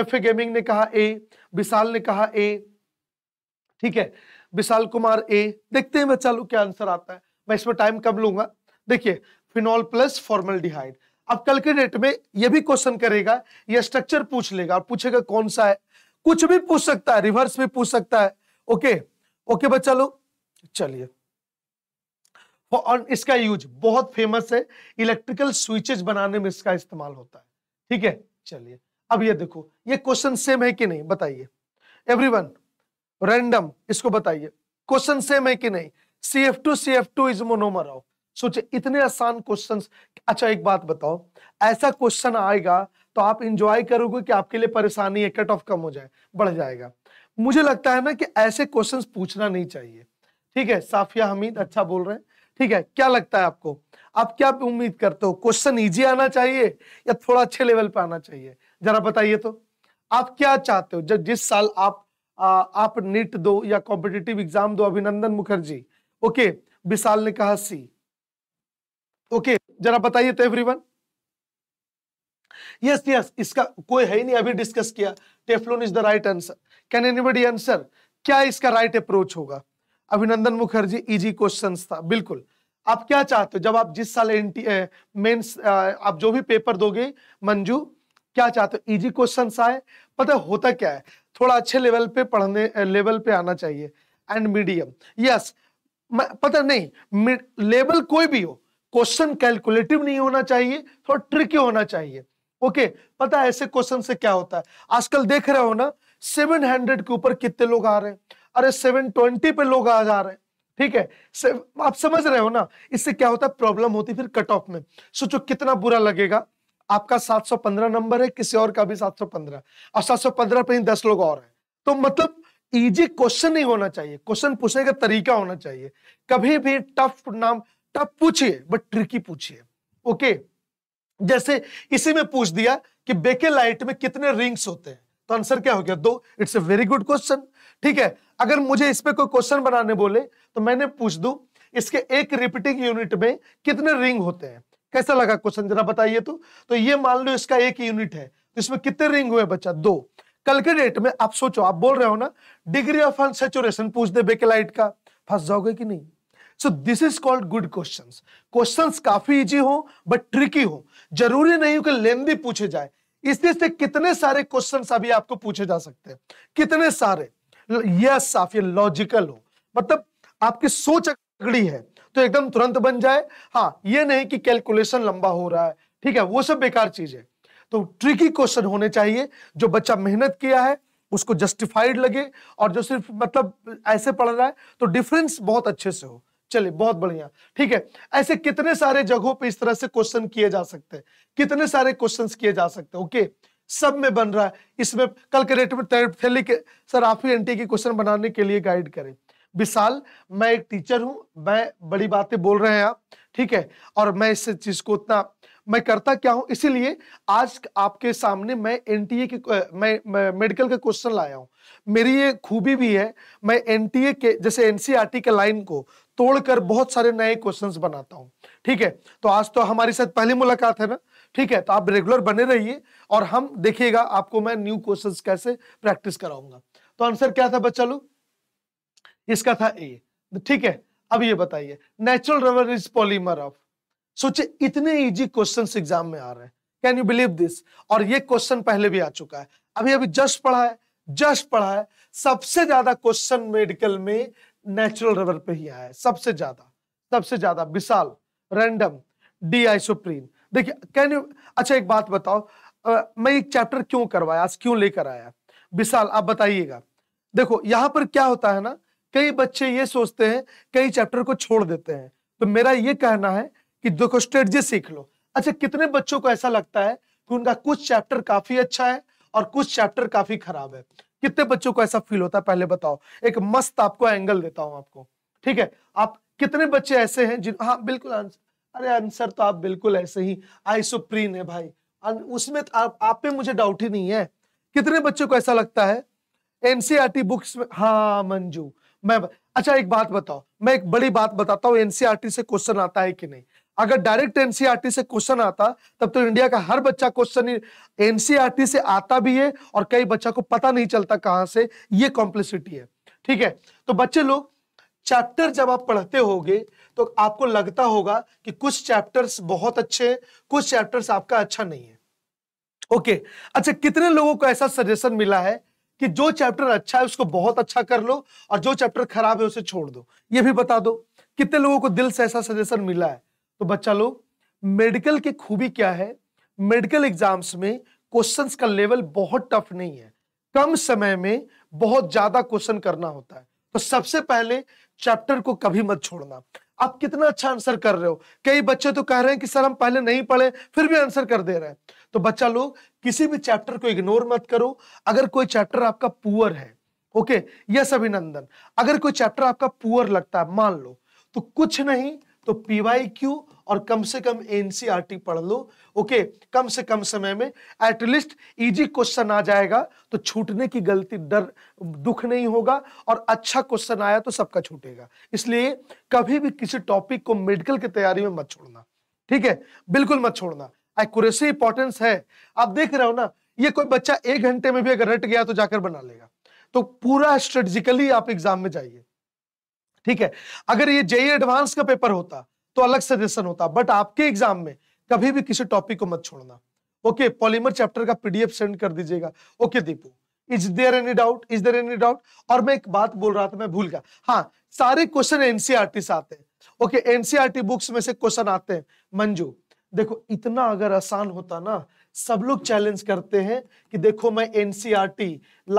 एफ ए गेमिंग ने कहा ए विशाल ने कहा ए ठीक है विशाल कुमार ए देखते हैं बच्चा लोग क्या आंसर आता है मैं इसमें टाइम कब लूंगा देखिए फिनॉल प्लस फॉर्मल अब कल के डेट में यह भी क्वेश्चन करेगा यह स्ट्रक्चर पूछ लेगा पूछेगा कौन सा है कुछ भी पूछ सकता है रिवर्स भी पूछ सकता है ओके ओके बच्चा लोग चलिए और इसका यूज बहुत फेमस है इलेक्ट्रिकल स्विचेस बनाने में इसका इस्तेमाल होता है ठीक है चलिए अब ये देखो ये क्वेश्चन सेम है कि नहीं बताइए एवरीवन रैंडम इसको बताइए क्वेश्चन सेम है कि नहीं C F two C F two is monomer of सोचे इतने आसान क्वेश्चन अच्छा एक बात बताओ ऐसा क्वेश्चन आएगा तो आप इंजॉय करोगे कि आपके लिए परेशानी है कट ऑफ कम हो जाए बढ़ जाएगा मुझे लगता है ना कि ऐसे क्वेश्चंस पूछना नहीं चाहिए ठीक है साफिया हमीद अच्छा बोल रहे हैं ठीक है क्या लगता है आपको आप क्या उम्मीद करते हो क्वेश्चन इजी आना चाहिए या थोड़ा अच्छे लेवल पे आना चाहिए जरा बताइए तो आप क्या चाहते हो जब जिस साल आप आप नीट दो या कॉम्पिटेटिव एग्जाम दो अभिनंदन मुखर्जी ओके विशाल ने कहा सी ओके जरा बताइए तो एवरीवन यस यस इसका कोई है ही नहीं अभी डिस्कस किया Teflon is the right answer can anybody answer क्या इसका राइट right अप्रोच होगा अभिनंदन मुखर्जी इजी क्वेश्चन था बिल्कुल आप क्या चाहते हो जब आप जिस साल एंटी मेंस आप जो भी पेपर दोगे मंजू क्या चाहते हो इजी क्वेश्चन आए पता होता क्या है थोड़ा अच्छे लेवल पे पढ़ने लेवल पे आना चाहिए एंड मीडियम यस पता नहीं लेवल कोई भी हो क्वेश्चन कैलकुलेटिव नहीं होना चाहिए थोड़ा ट्रिकी होना चाहिए ओके okay, पता है ऐसे क्वेश्चन से क्या होता है आजकल देख रहे हो ना सेवन हंड्रेड के ऊपर कितने लोग आ रहे हैं अरे सेवन ट्वेंटी पे लोग आ जा रहे हैं ठीक है आप समझ रहे हो ना इससे क्या होता है प्रॉब्लम होती फिर कट ऑफ में सोचो कितना बुरा लगेगा आपका 715 नंबर है किसी और का भी 715 और 715 पर ही 10 लोग और हैं तो मतलब इजी क्वेश्चन नहीं होना चाहिए क्वेश्चन पूछने का तरीका होना चाहिए कभी भी टफ नाम टफ पूछिए बट ट्रिकी पूछिए ओके जैसे इसी में पूछ दिया कि बेके लाइट में कितने रिंग्स होते हैं तो आंसर क्या हो गया दो it's a very good question ठीक है अगर मुझे इस पर कोई क्वेश्चन बनाने बोले तो मैंने पूछ दू इसके एक रिपीटिंग यूनिट में कितने रिंग होते हैं कैसा लगा क्वेश्चन जरा बताइए तो तो ये मान लो इसका एक यूनिट है तो इसमें कितने रिंग हुए बच्चा दो कल के डेट में आप सोचो आप बोल रहे हो ना डिग्री ऑफ अनसेचुरेशन पूछ दे बेकेलाइट का फंस जाओगे कि नहीं so this is called good question question काफी इजी हो बट ट्रिकी हो जरूरी नहीं हो कि लेंदी पूछे जाए इसलिए से कितने सारे क्वेश्चन अभी आपको पूछे जा सकते हैं कितने सारे यस ये लॉजिकल हो मतलब आपकी सोच अगड़ी है तो एकदम तुरंत बन जाए हाँ ये नहीं कि कैलकुलेशन लंबा हो रहा है ठीक है वो सब बेकार चीज है तो ट्रिकी क्वेश्चन होने चाहिए जो बच्चा मेहनत किया है उसको जस्टिफाइड लगे और जो सिर्फ मतलब ऐसे पढ़ रहा है तो डिफरेंस बहुत अच्छे से हो चलिए बहुत बढ़िया ठीक है ऐसे कितने सारे जगहों पे इस तरह से क्वेश्चन किए जा सकते हैं कितने सारे क्वेश्चंस किए जा सकते हैं ओके सब में बन रहा है इसमें कल के रेट में सर आप ही एंटी के क्वेश्चन बनाने के लिए गाइड करें विशाल मैं एक टीचर हूँ मैं बड़ी बातें बोल रहे हैं आप ठीक है और मैं इस चीज को उतना मैं करता क्या हूँ इसीलिए आज आपके सामने मैं एन टी ए के मैं, मैं मेडिकल के क्वेश्चन लाया हूँ मेरी ये खूबी भी है मैं एन टी ए के जैसे एन e के लाइन को तोड़कर बहुत सारे नए क्वेश्चंस बनाता हूँ ठीक है तो आज तो हमारे साथ पहली मुलाकात है ना ठीक है तो आप रेगुलर बने रहिए और हम देखिएगा आपको मैं न्यू क्वेश्चंस कैसे प्रैक्टिस कराऊंगा तो आंसर क्या था बच्चा लोग इसका था ए तो ठीक है अब ये बताइए natural rubber is polymer of सोचिए इतने इजी क्वेश्चन एग्जाम में आ रहे हैं कैन यू बिलीव दिस और ये क्वेश्चन पहले भी आ चुका है अभी अभी जस्ट पढ़ा है जस्ट पढ़ा है सबसे ज्यादा क्वेश्चन मेडिकल में नेचुरल रबर पे ही आया है सबसे ज्यादा सबसे ज्यादा Vishal random D I supreme देखिए कैन यू अच्छा एक बात बताओ आ, मैं एक चैप्टर क्यों करवाया आज क्यों लेकर आया विशाल आप बताइएगा देखो यहां पर क्या होता है ना कई बच्चे ये सोचते हैं कई चैप्टर को छोड़ देते हैं तो मेरा ये कहना है कि देखो स्ट्रेटजी सीख लो अच्छा कितने बच्चों को ऐसा लगता है कि उनका कुछ चैप्टर काफी अच्छा है और कुछ चैप्टर काफी खराब है कितने बच्चों को ऐसा फील होता है पहले बताओ एक मस्त आपको एंगल देता हूं आपको ठीक है आप कितने बच्चे ऐसे हैं जिन हाँ बिल्कुल आंसर अरे आंसर तो आप बिल्कुल ऐसे ही आई सुप्रीन है भाई उसमें तो आप, आप पे मुझे डाउट ही नहीं है कितने बच्चों को ऐसा लगता है एनसीआरटी बुक्स e में हाँ मंजू मैं अच्छा एक बात बताओ मैं एक बड़ी बात बताता हूँ एनसीआरटी e से क्वेश्चन आता है कि नहीं अगर डायरेक्ट एनसीआरटी e से क्वेश्चन आता तब तो इंडिया का हर बच्चा क्वेश्चन एनसीआरटी e से आता भी है और कई बच्चा को पता नहीं चलता कहां से ये कॉम्प्लेक्सिटी है ठीक है तो बच्चे लोग चैप्टर जब आप पढ़ते होगे तो आपको लगता होगा कि कुछ चैप्टर्स बहुत अच्छे हैं कुछ चैप्टर्स आपका अच्छा नहीं है ओके okay. अच्छा कितने लोगों को ऐसा सजेशन मिला है कि जो चैप्टर अच्छा है उसको बहुत अच्छा कर लो और जो चैप्टर खराब है उसे छोड़ दो ये भी बता दो कितने लोगों को दिल से ऐसा सजेशन मिला है तो बच्चा लोग मेडिकल की खूबी क्या है मेडिकल एग्जाम्स में क्वेश्चंस का लेवल बहुत टफ नहीं है कम समय में बहुत ज्यादा क्वेश्चन करना होता है तो सबसे पहले चैप्टर को कभी मत छोड़ना आप कितना अच्छा आंसर कर रहे हो कई बच्चे तो कह रहे हैं कि सर हम पहले नहीं पढ़े फिर भी आंसर कर दे रहे हैं तो बच्चा लोग किसी भी चैप्टर को इग्नोर मत करो अगर कोई चैप्टर आपका पुअर है ओके यस अभिनंदन अगर कोई चैप्टर आपका पुअर लगता है मान लो तो कुछ नहीं तो पीवाई क्यू और कम से कम एनसीईआरटी e पढ़ लो ओके कम से कम समय में एटलीस्ट इजी क्वेश्चन आ जाएगा तो छूटने की गलती डर दुख नहीं होगा और अच्छा क्वेश्चन आया तो सबका छूटेगा इसलिए कभी भी किसी टॉपिक को मेडिकल की तैयारी में मत छोड़ना ठीक है बिल्कुल मत छोड़ना एक्यूरेसी इंपॉर्टेंस है आप देख रहे हो ना ये कोई बच्चा एक घंटे में भी अगर रट गया तो जाकर बना लेगा तो पूरा स्ट्रेटिकली आप एग्जाम में जाइए ठीक है अगर ये जेई एडवांस e का पेपर होता तो अलग सजेशन होता बट आपके एग्जाम में कभी भी किसी टॉपिक को मत छोड़ना ओके पॉलीमर चैप्टर का पीडीएफ सेंड कर दीजिएगा okay Deepu is there any doubt is there any doubt और मैं एक बात बोल रहा था मैं भूल गया हाँ सारे क्वेश्चन एनसीआर e से आते हैं ओके एनसीआर बुक्स में से क्वेश्चन आते हैं मंजू देखो इतना अगर आसान होता ना सब लोग चैलेंज करते हैं कि देखो मैं एनसीआर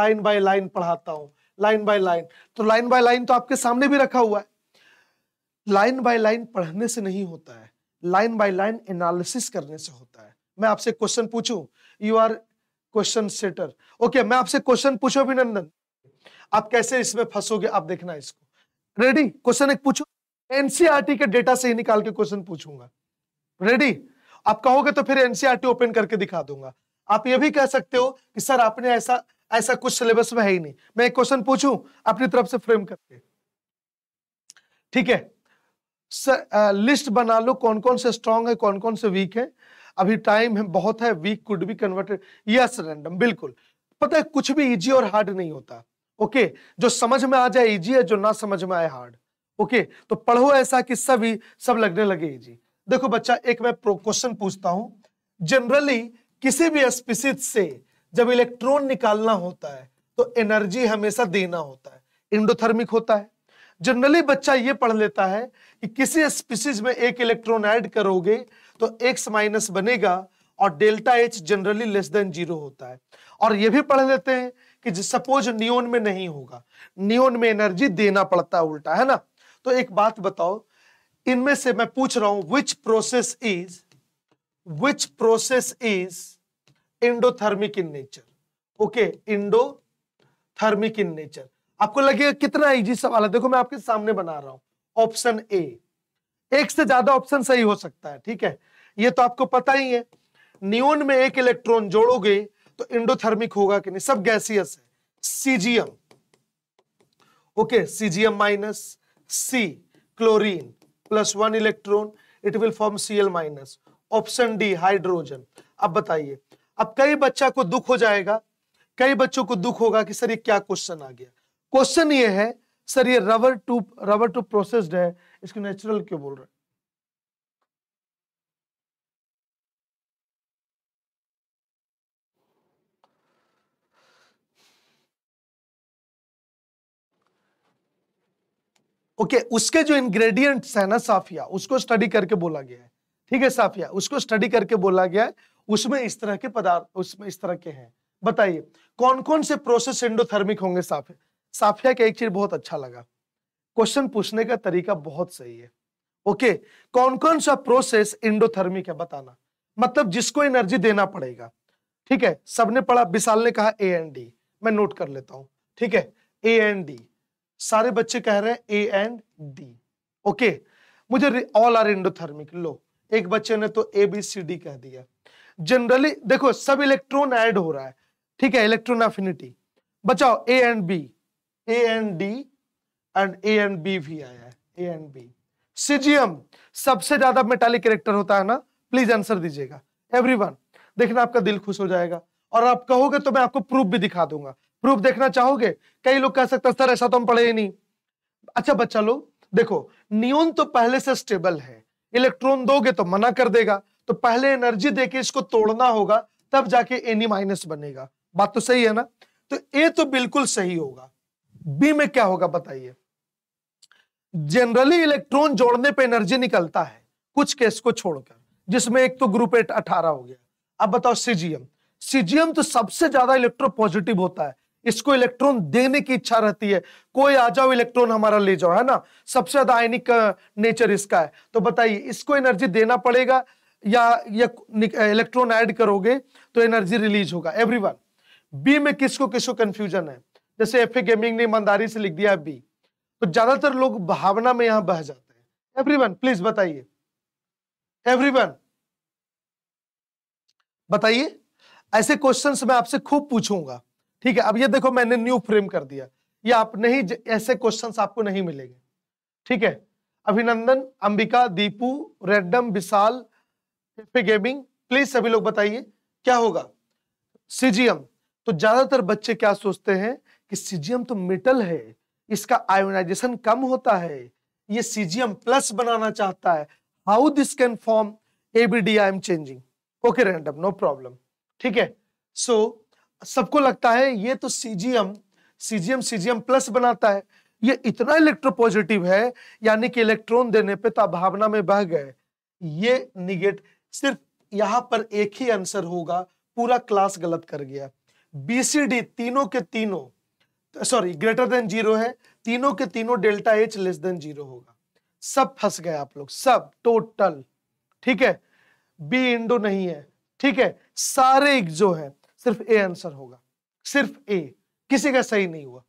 लाइन बाय लाइन पढ़ाता हूँ लाइन बाय लाइन तो लाइन बाय लाइन तो आपके सामने भी रखा हुआ है लाइन बाय लाइन पढ़ने से नहीं होता है लाइन बाय लाइन एनालिसिस करने से होता है मैं आपसे क्वेश्चन पूछूं you are question setter okay मैं आपसे क्वेश्चन पूछो अभिनंदन आप कैसे इसमें फंसोगे आप देखना इसको रेडी क्वेश्चन एक पूछो एनसीआरटी e के डेटा से ही निकाल के क्वेश्चन पूछूंगा रेडी आप कहोगे तो फिर एनसीआरटी ओपन e करके दिखा दूंगा आप ये भी कह सकते हो कि सर आपने ऐसा ऐसा कुछ सिलेबस में है ही नहीं मैं एक क्वेश्चन पूछूं अपनी तरफ से फ्रेम करके ठीक है स, आ, लिस्ट बना लो कौन कौन से स्ट्रांग है कौन कौन से वीक है अभी टाइम है बहुत है week could be converted yes random बिल्कुल पता है कुछ भी इजी और हार्ड नहीं होता ओके okay, जो समझ में आ जाए इजी है जो ना समझ में आए हार्ड ओके okay, तो पढ़ो ऐसा कि सभी सब लगने लगे इजी देखो बच्चा एक मैं क्वेश्चन पूछता हूं जनरली किसी भी स्पीसीज से जब इलेक्ट्रॉन निकालना होता है तो एनर्जी हमेशा देना होता है इंडोथर्मिक होता है जनरली बच्चा ये पढ़ लेता है कि किसी स्पीसीज में एक इलेक्ट्रॉन ऐड करोगे तो एक्स माइनस बनेगा और delta H generally less than zero होता है और यह भी पढ़ लेते हैं कि सपोज नियोन में नहीं होगा नियोन में एनर्जी देना पड़ता है उल्टा है ना तो एक बात बताओ इनमें से मैं पूछ रहा हूं which process is which process is endothermic in nature okay endothermic in nature आपको लगेगा कितना इजी सवाल है देखो मैं आपके सामने बना रहा हूं ऑप्शन ए एक से ज्यादा ऑप्शन सही हो सकता है ठीक है ये तो आपको पता ही है नियोन में एक इलेक्ट्रॉन जोड़ोगे तो इंडोथर्मिक होगा कि नहीं सब गैसियस है CGM okay CGM minus C chlorine plus one electron it will form CL minus option D hydrogen अब बताइए अब कई बच्चा को दुख हो जाएगा कई बच्चों को दुख होगा कि सर ये क्या क्वेश्चन आ गया क्वेश्चन ये है सर ये rubber to rubber to processed है इसको नेचुरल क्यों बोल रहे हैं ओके okay, उसके जो इंग्रेडिएंट्स है ना साफिया उसको स्टडी करके बोला गया है ठीक है साफिया उसको स्टडी करके बोला गया है उसमें इस तरह के पदार्थ उसमें इस तरह के हैं बताइए कौन कौन से प्रोसेस एंडोथर्मिक होंगे साफिया साफिया का एक चीज बहुत अच्छा लगा क्वेश्चन पूछने का तरीका बहुत सही है ओके कौन कौन सा प्रोसेस इंडोथर्मिक है बताना मतलब जिसको एनर्जी देना पड़ेगा ठीक है सबने पढ़ा विशाल ने कहा ए एन डी मैं नोट कर लेता हूं ठीक है ए एन डी सारे बच्चे कह रहे हैं ए एंड डी ओके मुझे ऑल आर इंडोथर्मिक लो एक बच्चे ने तो ए बी सी डी कह दिया जनरली देखो सब इलेक्ट्रॉन ऐड हो रहा है ठीक है इलेक्ट्रॉन एफिनिटी बचाओ A and B A and D and A and B भी आया है ए एन बी सीजियम सबसे ज्यादा मेटालिक करेक्टर होता है ना प्लीज आंसर दीजिएगा एवरीवन देखना आपका दिल खुश हो जाएगा और आप कहोगे तो मैं आपको प्रूफ भी दिखा दूंगा प्रूफ देखना चाहोगे कई लोग कह सकते हैं सर ऐसा तो हम पढ़े ही नहीं अच्छा बच्चा लोग देखो नियोन तो पहले से स्टेबल है इलेक्ट्रॉन दोगे तो मना कर देगा तो पहले एनर्जी देके इसको तोड़ना होगा तब जाके एनी माइनस e बनेगा बात तो सही है ना तो ए तो बिल्कुल सही होगा बी में क्या होगा बताइए जनरली इलेक्ट्रॉन जोड़ने पे एनर्जी निकलता है कुछ केस को छोड़कर जिसमें एक तो ग्रुप एट अठारह हो गया अब बताओ सीजीएम सीजीएम तो सबसे ज्यादा इलेक्ट्रो पॉजिटिव होता है इसको इलेक्ट्रॉन देने की इच्छा रहती है कोई आ जाओ इलेक्ट्रॉन हमारा ले जाओ है ना सबसे ज्यादा आयनिक नेचर इसका है तो बताइए इसको एनर्जी देना पड़ेगा या, या इलेक्ट्रॉन ऐड करोगे तो एनर्जी रिलीज होगा एवरीवन बी में किसको किसको कंफ्यूजन है जैसे एफ ए गेमिंग ने ईमानदारी से लिख दिया बी तो ज्यादातर लोग भावना में यहां बह जाते हैं एवरीवन प्लीज बताइए एवरीवन बताइए ऐसे क्वेश्चन मैं आपसे खूब पूछूंगा ठीक है अब ये देखो मैंने न्यू फ्रेम कर दिया ये आप नहीं ऐसे क्वेश्चंस आपको नहीं मिलेंगे ठीक है Abhinandan Ambika Deepu random Vishal gaming please सभी लोग बताइए क्या होगा सीजीएम तो ज्यादातर बच्चे क्या सोचते हैं कि सीजियम तो मेटल है इसका आयोनाइजेशन कम होता है ये सीजियम प्लस बनाना चाहता है how this can form ABD I am changing okay random no problem ठीक है सो so, सबको लगता है ये तो सीजियम सीजियम सीजियम प्लस बनाता है ये इतना इलेक्ट्रोपॉजिटिव है यानी कि इलेक्ट्रॉन देने पे तो भावना में बह गए ये निगेट सिर्फ यहां पर एक ही आंसर होगा पूरा क्लास गलत कर गया बीसीडी तीनों के तीनों सॉरी ग्रेटर देन जीरो है तीनों के तीनों delta H less than zero होगा सब फंस गए आप लोग सब टोटल ठीक है बी इंडो नहीं है ठीक है सारे जो है सिर्फ ए आंसर होगा सिर्फ ए किसी का सही नहीं हुआ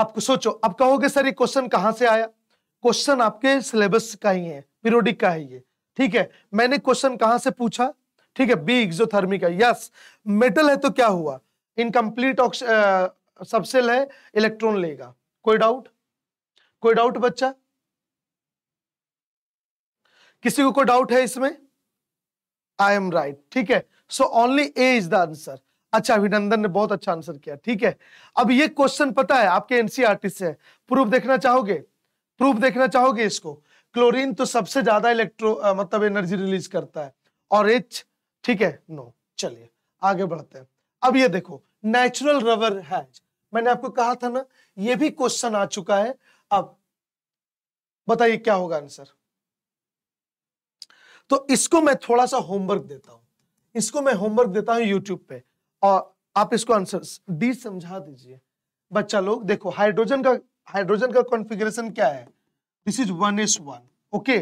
आपको सोचो अब कहोगे सर ये क्वेश्चन कहां से आया क्वेश्चन आपके सिलेबस का ही है पीरियोडिक का है ये ठीक है मैंने क्वेश्चन कहां से पूछा ठीक है बी एक्सोथर्मी का यस मेटल है तो क्या हुआ इनकम्प्लीट सबसे ले इलेक्ट्रॉन लेगा कोई डाउट कोई डाउट बच्चा किसी को कोई डाउट है इसमें आई एम राइट ठीक है so only A is the answer अच्छा अभिनंदन ने बहुत अच्छा आंसर किया ठीक है अब ये क्वेश्चन पता है आपके एनसीआरटी से प्रूफ देखना चाहोगे प्रूफ देखना चाहोगे इसको क्लोरीन तो सबसे ज्यादा इलेक्ट्रो uh, मतलब एनर्जी रिलीज करता है और एच ठीक है नो चलिए आगे बढ़ते हैं अब ये देखो नेचुरल रबर हैज मैंने आपको कहा था ना ये भी क्वेश्चन आ चुका है अब बताइए क्या होगा आंसर तो इसको मैं थोड़ा सा होमवर्क देता हूं इसको मैं होमवर्क देता हूं यूट्यूब पे और आप इसको आंसर डी समझा दीजिए बच्चा लोग देखो हाइड्रोजन का हाइड्रोजन का कॉन्फ़िगरेशन क्या है this is one S one okay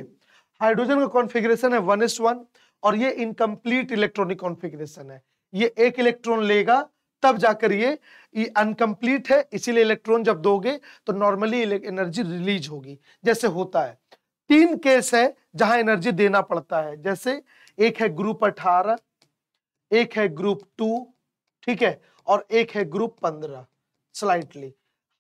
hydrogen का कॉन्फ़िगरेशन है वन एस वन और ये इनकम्प्लीट इलेक्ट्रॉनिक कॉन्फ़िगरेशन है ये एक इलेक्ट्रॉन लेगा तब जाकर ये अनकम्प्लीट है इसीलिए इलेक्ट्रॉन जब दोगे तो नॉर्मली एनर्जी रिलीज होगी जैसे होता है तीन केस है जहां एनर्जी देना पड़ता है जैसे एक है ग्रुप अठारह एक है ग्रुप टू ठीक है और एक है ग्रुप पंद्रह स्लाइटली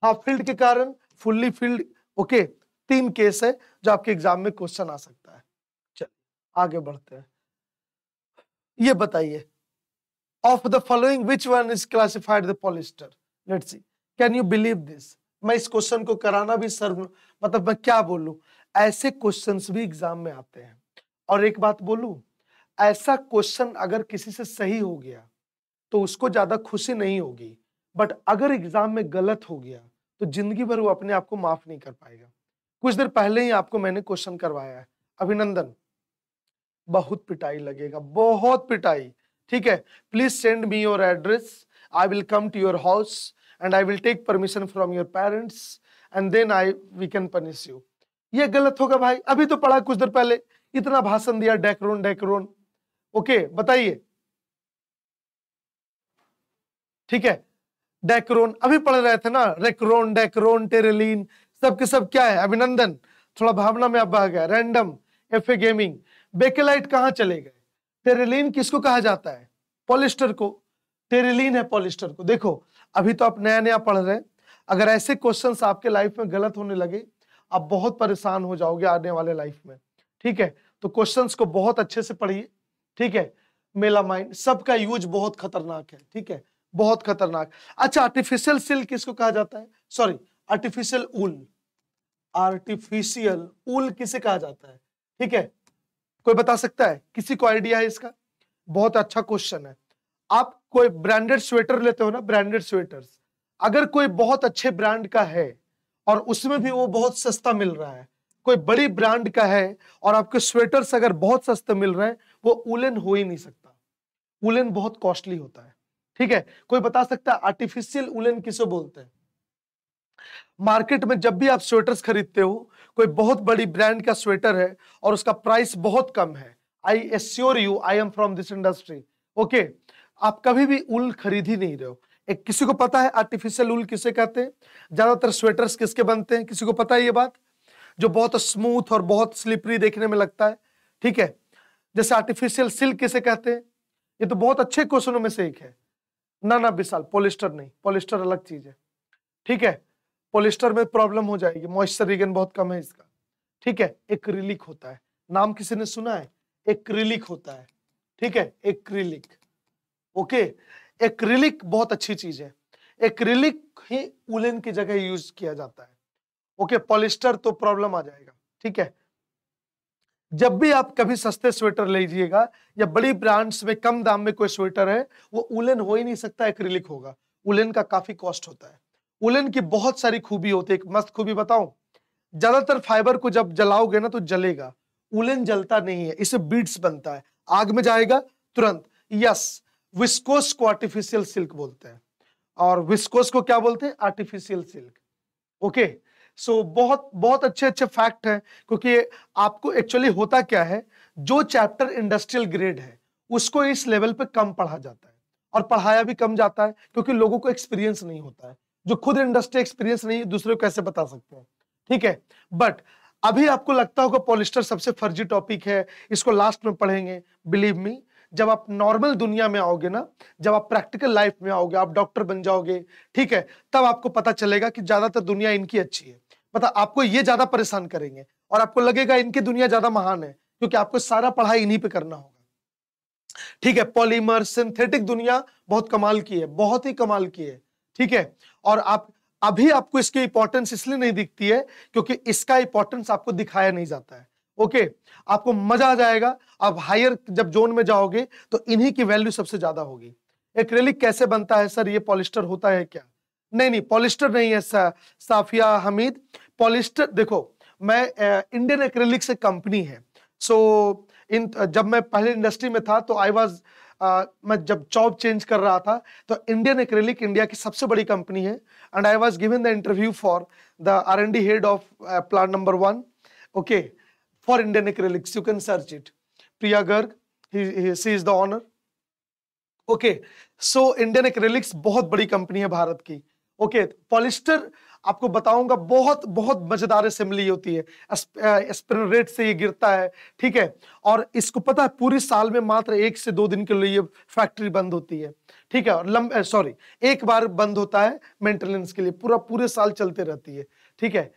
हाफ फील्ड के कारण फुल्ली फील्ड ओके तीन केस है जो आपके एग्जाम में क्वेश्चन आ सकता है चलिए आगे बढ़ते हैं ये बताइए of the following which one is classified the polyester let's see can you believe this मैं इस क्वेश्चन को कराना भी सर मतलब मैं क्या बोलूं ऐसे क्वेश्चंस भी एग्जाम में आते हैं और एक बात बोलूं ऐसा क्वेश्चन अगर किसी से सही हो गया तो उसको ज्यादा खुशी नहीं होगी बट अगर एग्जाम में गलत हो गया तो जिंदगी भर वो अपने आप को माफ नहीं कर पाएगा कुछ देर पहले ही आपको मैंने क्वेश्चन करवाया है अभिनंदन बहुत पिटाई लगेगा बहुत पिटाई ठीक है please send me your address I will come to your house and I will take permission from your parents and then I we can punish you ये गलत होगा भाई अभी तो पढ़ा कुछ देर पहले इतना भाषण दिया डेकरोन डेकरोन ओके बताइए ठीक है डेक्रोन अभी पढ़ रहे थे ना रेक्रोन डेक्रोन टेरेलिन सब के सब क्या है अभिनंदन थोड़ा भावना में अब आ गया random F A gaming Bakelite कहां चले गए टेरेलिन किसको कहा जाता है पॉलिस्टर को टेरेलिन है पॉलिस्टर को देखो अभी तो आप नया नया पढ़ रहे हैं अगर ऐसे क्वेश्चंस आपके लाइफ में गलत होने लगे आप बहुत परेशान हो जाओगे आने वाले लाइफ में ठीक है तो क्वेश्चंस को बहुत अच्छे से पढ़िए ठीक है मेलामाइन सबका यूज बहुत खतरनाक है ठीक है बहुत खतरनाक अच्छा आर्टिफिशियल सिल्क किसको कहा जाता है sorry artificial wool artificial wool किसे कहा जाता है ठीक है कोई बता सकता है किसी को आइडिया है इसका बहुत अच्छा क्वेश्चन है आप कोई ब्रांडेड स्वेटर लेते हो ना ब्रांडेड स्वेटर अगर कोई बहुत अच्छे ब्रांड का है और उसमें भी वो बहुत सस्ता मिल रहा है कोई बड़ी ब्रांड का है और आपके स्वेटर्स अगर बहुत सस्ते मिल रहे हैं वो उलन हो ही नहीं सकता उलन बहुत कॉस्टली होता है ठीक है कोई बता सकता है आर्टिफिशियल उलन किसे बोलते हैं मार्केट में जब भी आप स्वेटर्स खरीदते हो कोई बहुत बड़ी ब्रांड का स्वेटर है और उसका प्राइस बहुत कम है I assure you I am from this industry okay आप कभी भी उल खरीद ही नहीं रहे हो एक किसी को पता है आर्टिफिशियल उल किसे कहते हैं ज्यादातर स्वेटर्स किसके बनते हैं किसी को पता है ये बात जो बहुत स्मूथ और बहुत स्लिपरी देखने में लगता है ठीक है जैसे आर्टिफिशियल सिल्क किसे कहते हैं ये तो बहुत अच्छे क्वेश्चनों में से एक है ना ना विशाल पोलिस्टर नहीं पोलिस्टर अलग चीज है ठीक है पोलिस्टर में प्रॉब्लम हो जाएगी मॉइस्चर रिगन बहुत कम है इसका ठीक है एक रिलिक होता है नाम किसी ने सुना है एक रिलिक होता है ठीक है एक रिलिक ओके एक रिलिक बहुत अच्छी चीज है एक रिलिक ही उलेन की जगह यूज किया जाता है ओके पॉलिस्टर तो प्रॉब्लम आ जाएगा ठीक है जब भी आप कभी सस्ते स्वेटर लीजिएगा या बड़ी ब्रांड्स में कम दाम में कोई स्वेटर है वो उलेन हो ही नहीं सकता एक होगा उलेन का काफी कॉस्ट होता है उलन की बहुत सारी खूबी होती है एक मस्त खूबी बताऊं ज्यादातर फाइबर को जब जलाओगे ना तो जलेगा उलन जलता नहीं है इसे बीड्स बनता है आग में जाएगा तुरंत यस विस्कोस को आर्टिफिशियल सिल्क बोलते हैं और विस्कोस को क्या बोलते हैं आर्टिफिशियल सिल्क ओके सो बहुत बहुत अच्छे अच्छे फैक्ट हैं क्योंकि आपको एक्चुअली होता क्या है जो चैप्टर इंडस्ट्रियल ग्रेड है उसको इस लेवल पे कम पढ़ा जाता है और पढ़ाया भी कम जाता है क्योंकि लोगों को एक्सपीरियंस नहीं होता है जो खुद इंडस्ट्री एक्सपीरियंस नहीं है दूसरे को कैसे बता सकते हैं ठीक है बट अभी आपको लगता होगा पॉलिस्टर सबसे फर्जी टॉपिक है इसको लास्ट में पढ़ेंगे बिलीव मी जब आप नॉर्मल दुनिया में आओगे ना जब आप प्रैक्टिकल लाइफ में आओगे आप डॉक्टर बन जाओगे ठीक है तब आपको पता चलेगा कि ज्यादातर दुनिया इनकी अच्छी है मतलब आपको ये ज्यादा परेशान करेंगे और आपको लगेगा इनकी दुनिया ज्यादा महान है क्योंकि आपको सारा पढ़ाई इन्हीं पे करना होगा ठीक है पॉलीमर सिंथेटिक दुनिया बहुत कमाल की है बहुत ही कमाल की है ठीक है और आप अभी आपको इसकी इंपॉर्टेंस इसलिए नहीं दिखती है क्योंकि इसका इंपॉर्टेंस आपको दिखाया नहीं जाता है ओके okay, आपको मजा आ जाएगा आप हायर जब जोन में जाओगे तो इन्हीं की वैल्यू सबसे ज्यादा होगी एक्रेलिक कैसे बनता है सर ये पॉलिस्टर होता है क्या नहीं नहीं पॉलिस्टर नहीं है सा, साफिया हमीद पॉलिस्टर देखो मैं इंडियन एक्रेलिक्स एक कंपनी है सो so, इन जब मैं पहले इंडस्ट्री में था तो आई वाज मैं जब जॉब चेंज कर रहा था तो इंडियन एक्रेलिक इंडिया की सबसे बड़ी कंपनी है and I was given the interview for the R and D head of plan number one okay for Indian Acrylics you can search it Priya Garg she is the owner okay so Indian Acrylics बहुत बड़ी company है भारत की okay okay, polyester आपको बताऊंगा बहुत बहुत मजेदार assembly होती है एस्पिरिन रेट से ये गिरता है ठीक है और इसको पता है पूरे साल में मात्र एक से दो दिन के लिए फैक्ट्री बंद होती है ठीक है और लंबे सॉरी एक बार बंद होता है मेंटेनेंस के लिए पूरा पूरे साल चलते रहती है ठीक है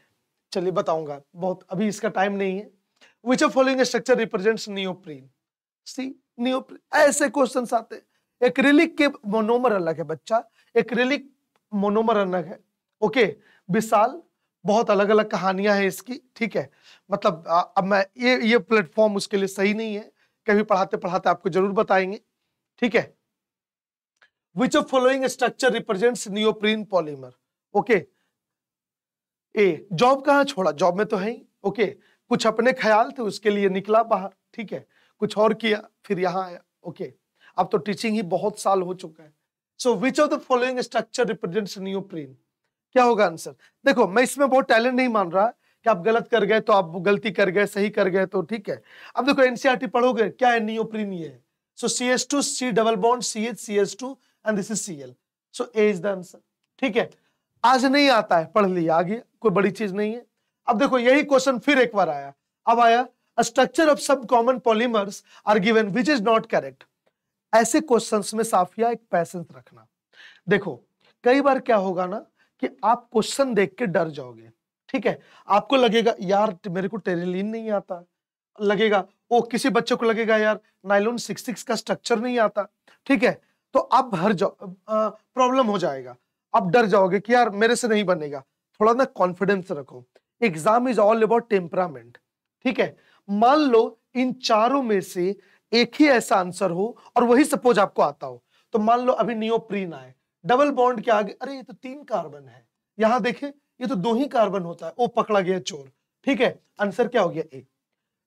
चलिए बताऊंगा बहुत अभी इसका टाइम नहीं है which of following structure represents neoprene C neoprene ऐसे क्वेश्चन आते हैं एक्रिलिक के मोनोमर अलग है बच्चा एक्रिलिक मोनोमर अलग है ओके विशाल बहुत अलग अलग कहानियां हैं इसकी ठीक है मतलब अब मैं ये ये प्लेटफॉर्म उसके लिए सही नहीं है कभी पढ़ाते पढ़ाते आपको जरूर बताएंगे ठीक है which of following structure represent neoprene polymer okay A job कहाँ छोड़ा जॉब में तो है ही ओके कुछ अपने ख्याल थे उसके लिए निकला बाहर ठीक है कुछ और किया फिर यहाँ आया ओके अब तो टीचिंग ही बहुत साल हो चुका है so which of the following structure represents neoprene क्या होगा आंसर देखो मैं इसमें बहुत टैलेंट नहीं मान रहा कि आप गलत कर गए तो आप गलती कर गए सही कर गए तो ठीक है अब देखो एनसीआरटी e पढ़ोगे क्या e e है नियोप्रीन ये है so C S two C double bond C H C S two and this is C L so A is the answer ठीक है आज नहीं आता है पढ़ लिया आगे कोई बड़ी चीज नहीं है अब देखो यही क्वेश्चन फिर एक बार आया अब आया स्ट्रक्चर ऑफ सब common polymers are given which is not correct ऐसे क्वेश्चंस में साफिया एक पैसेंस रखना देखो कई बार क्या होगा ना कि आप क्वेश्चन देख के डर जाओगे ठीक है आपको लगेगा यार मेरे को टेरेलिन नहीं आता लगेगा वो किसी बच्चे को लगेगा यार नाइलोन सिक्स सिक्स का स्ट्रक्चर नहीं आता ठीक है तो आप हर जाओ प्रॉब्लम हो जाएगा आप डर जाओगे कि यार मेरे से नहीं बनेगा थोड़ा ना कॉन्फिडेंस रखो exam is all about temperament ठीक है मान लो इन चारों में से एक ही ऐसा आंसर हो और वही सपोज आपको आता हो तो मान लो अभी नियोप्रीन आए डबल बॉन्ड के आगे अरे ये तो तीन कार्बन है यहां देखें ये तो दो ही कार्बन होता है ओ पकड़ा गया चोर ठीक है आंसर क्या हो गया ए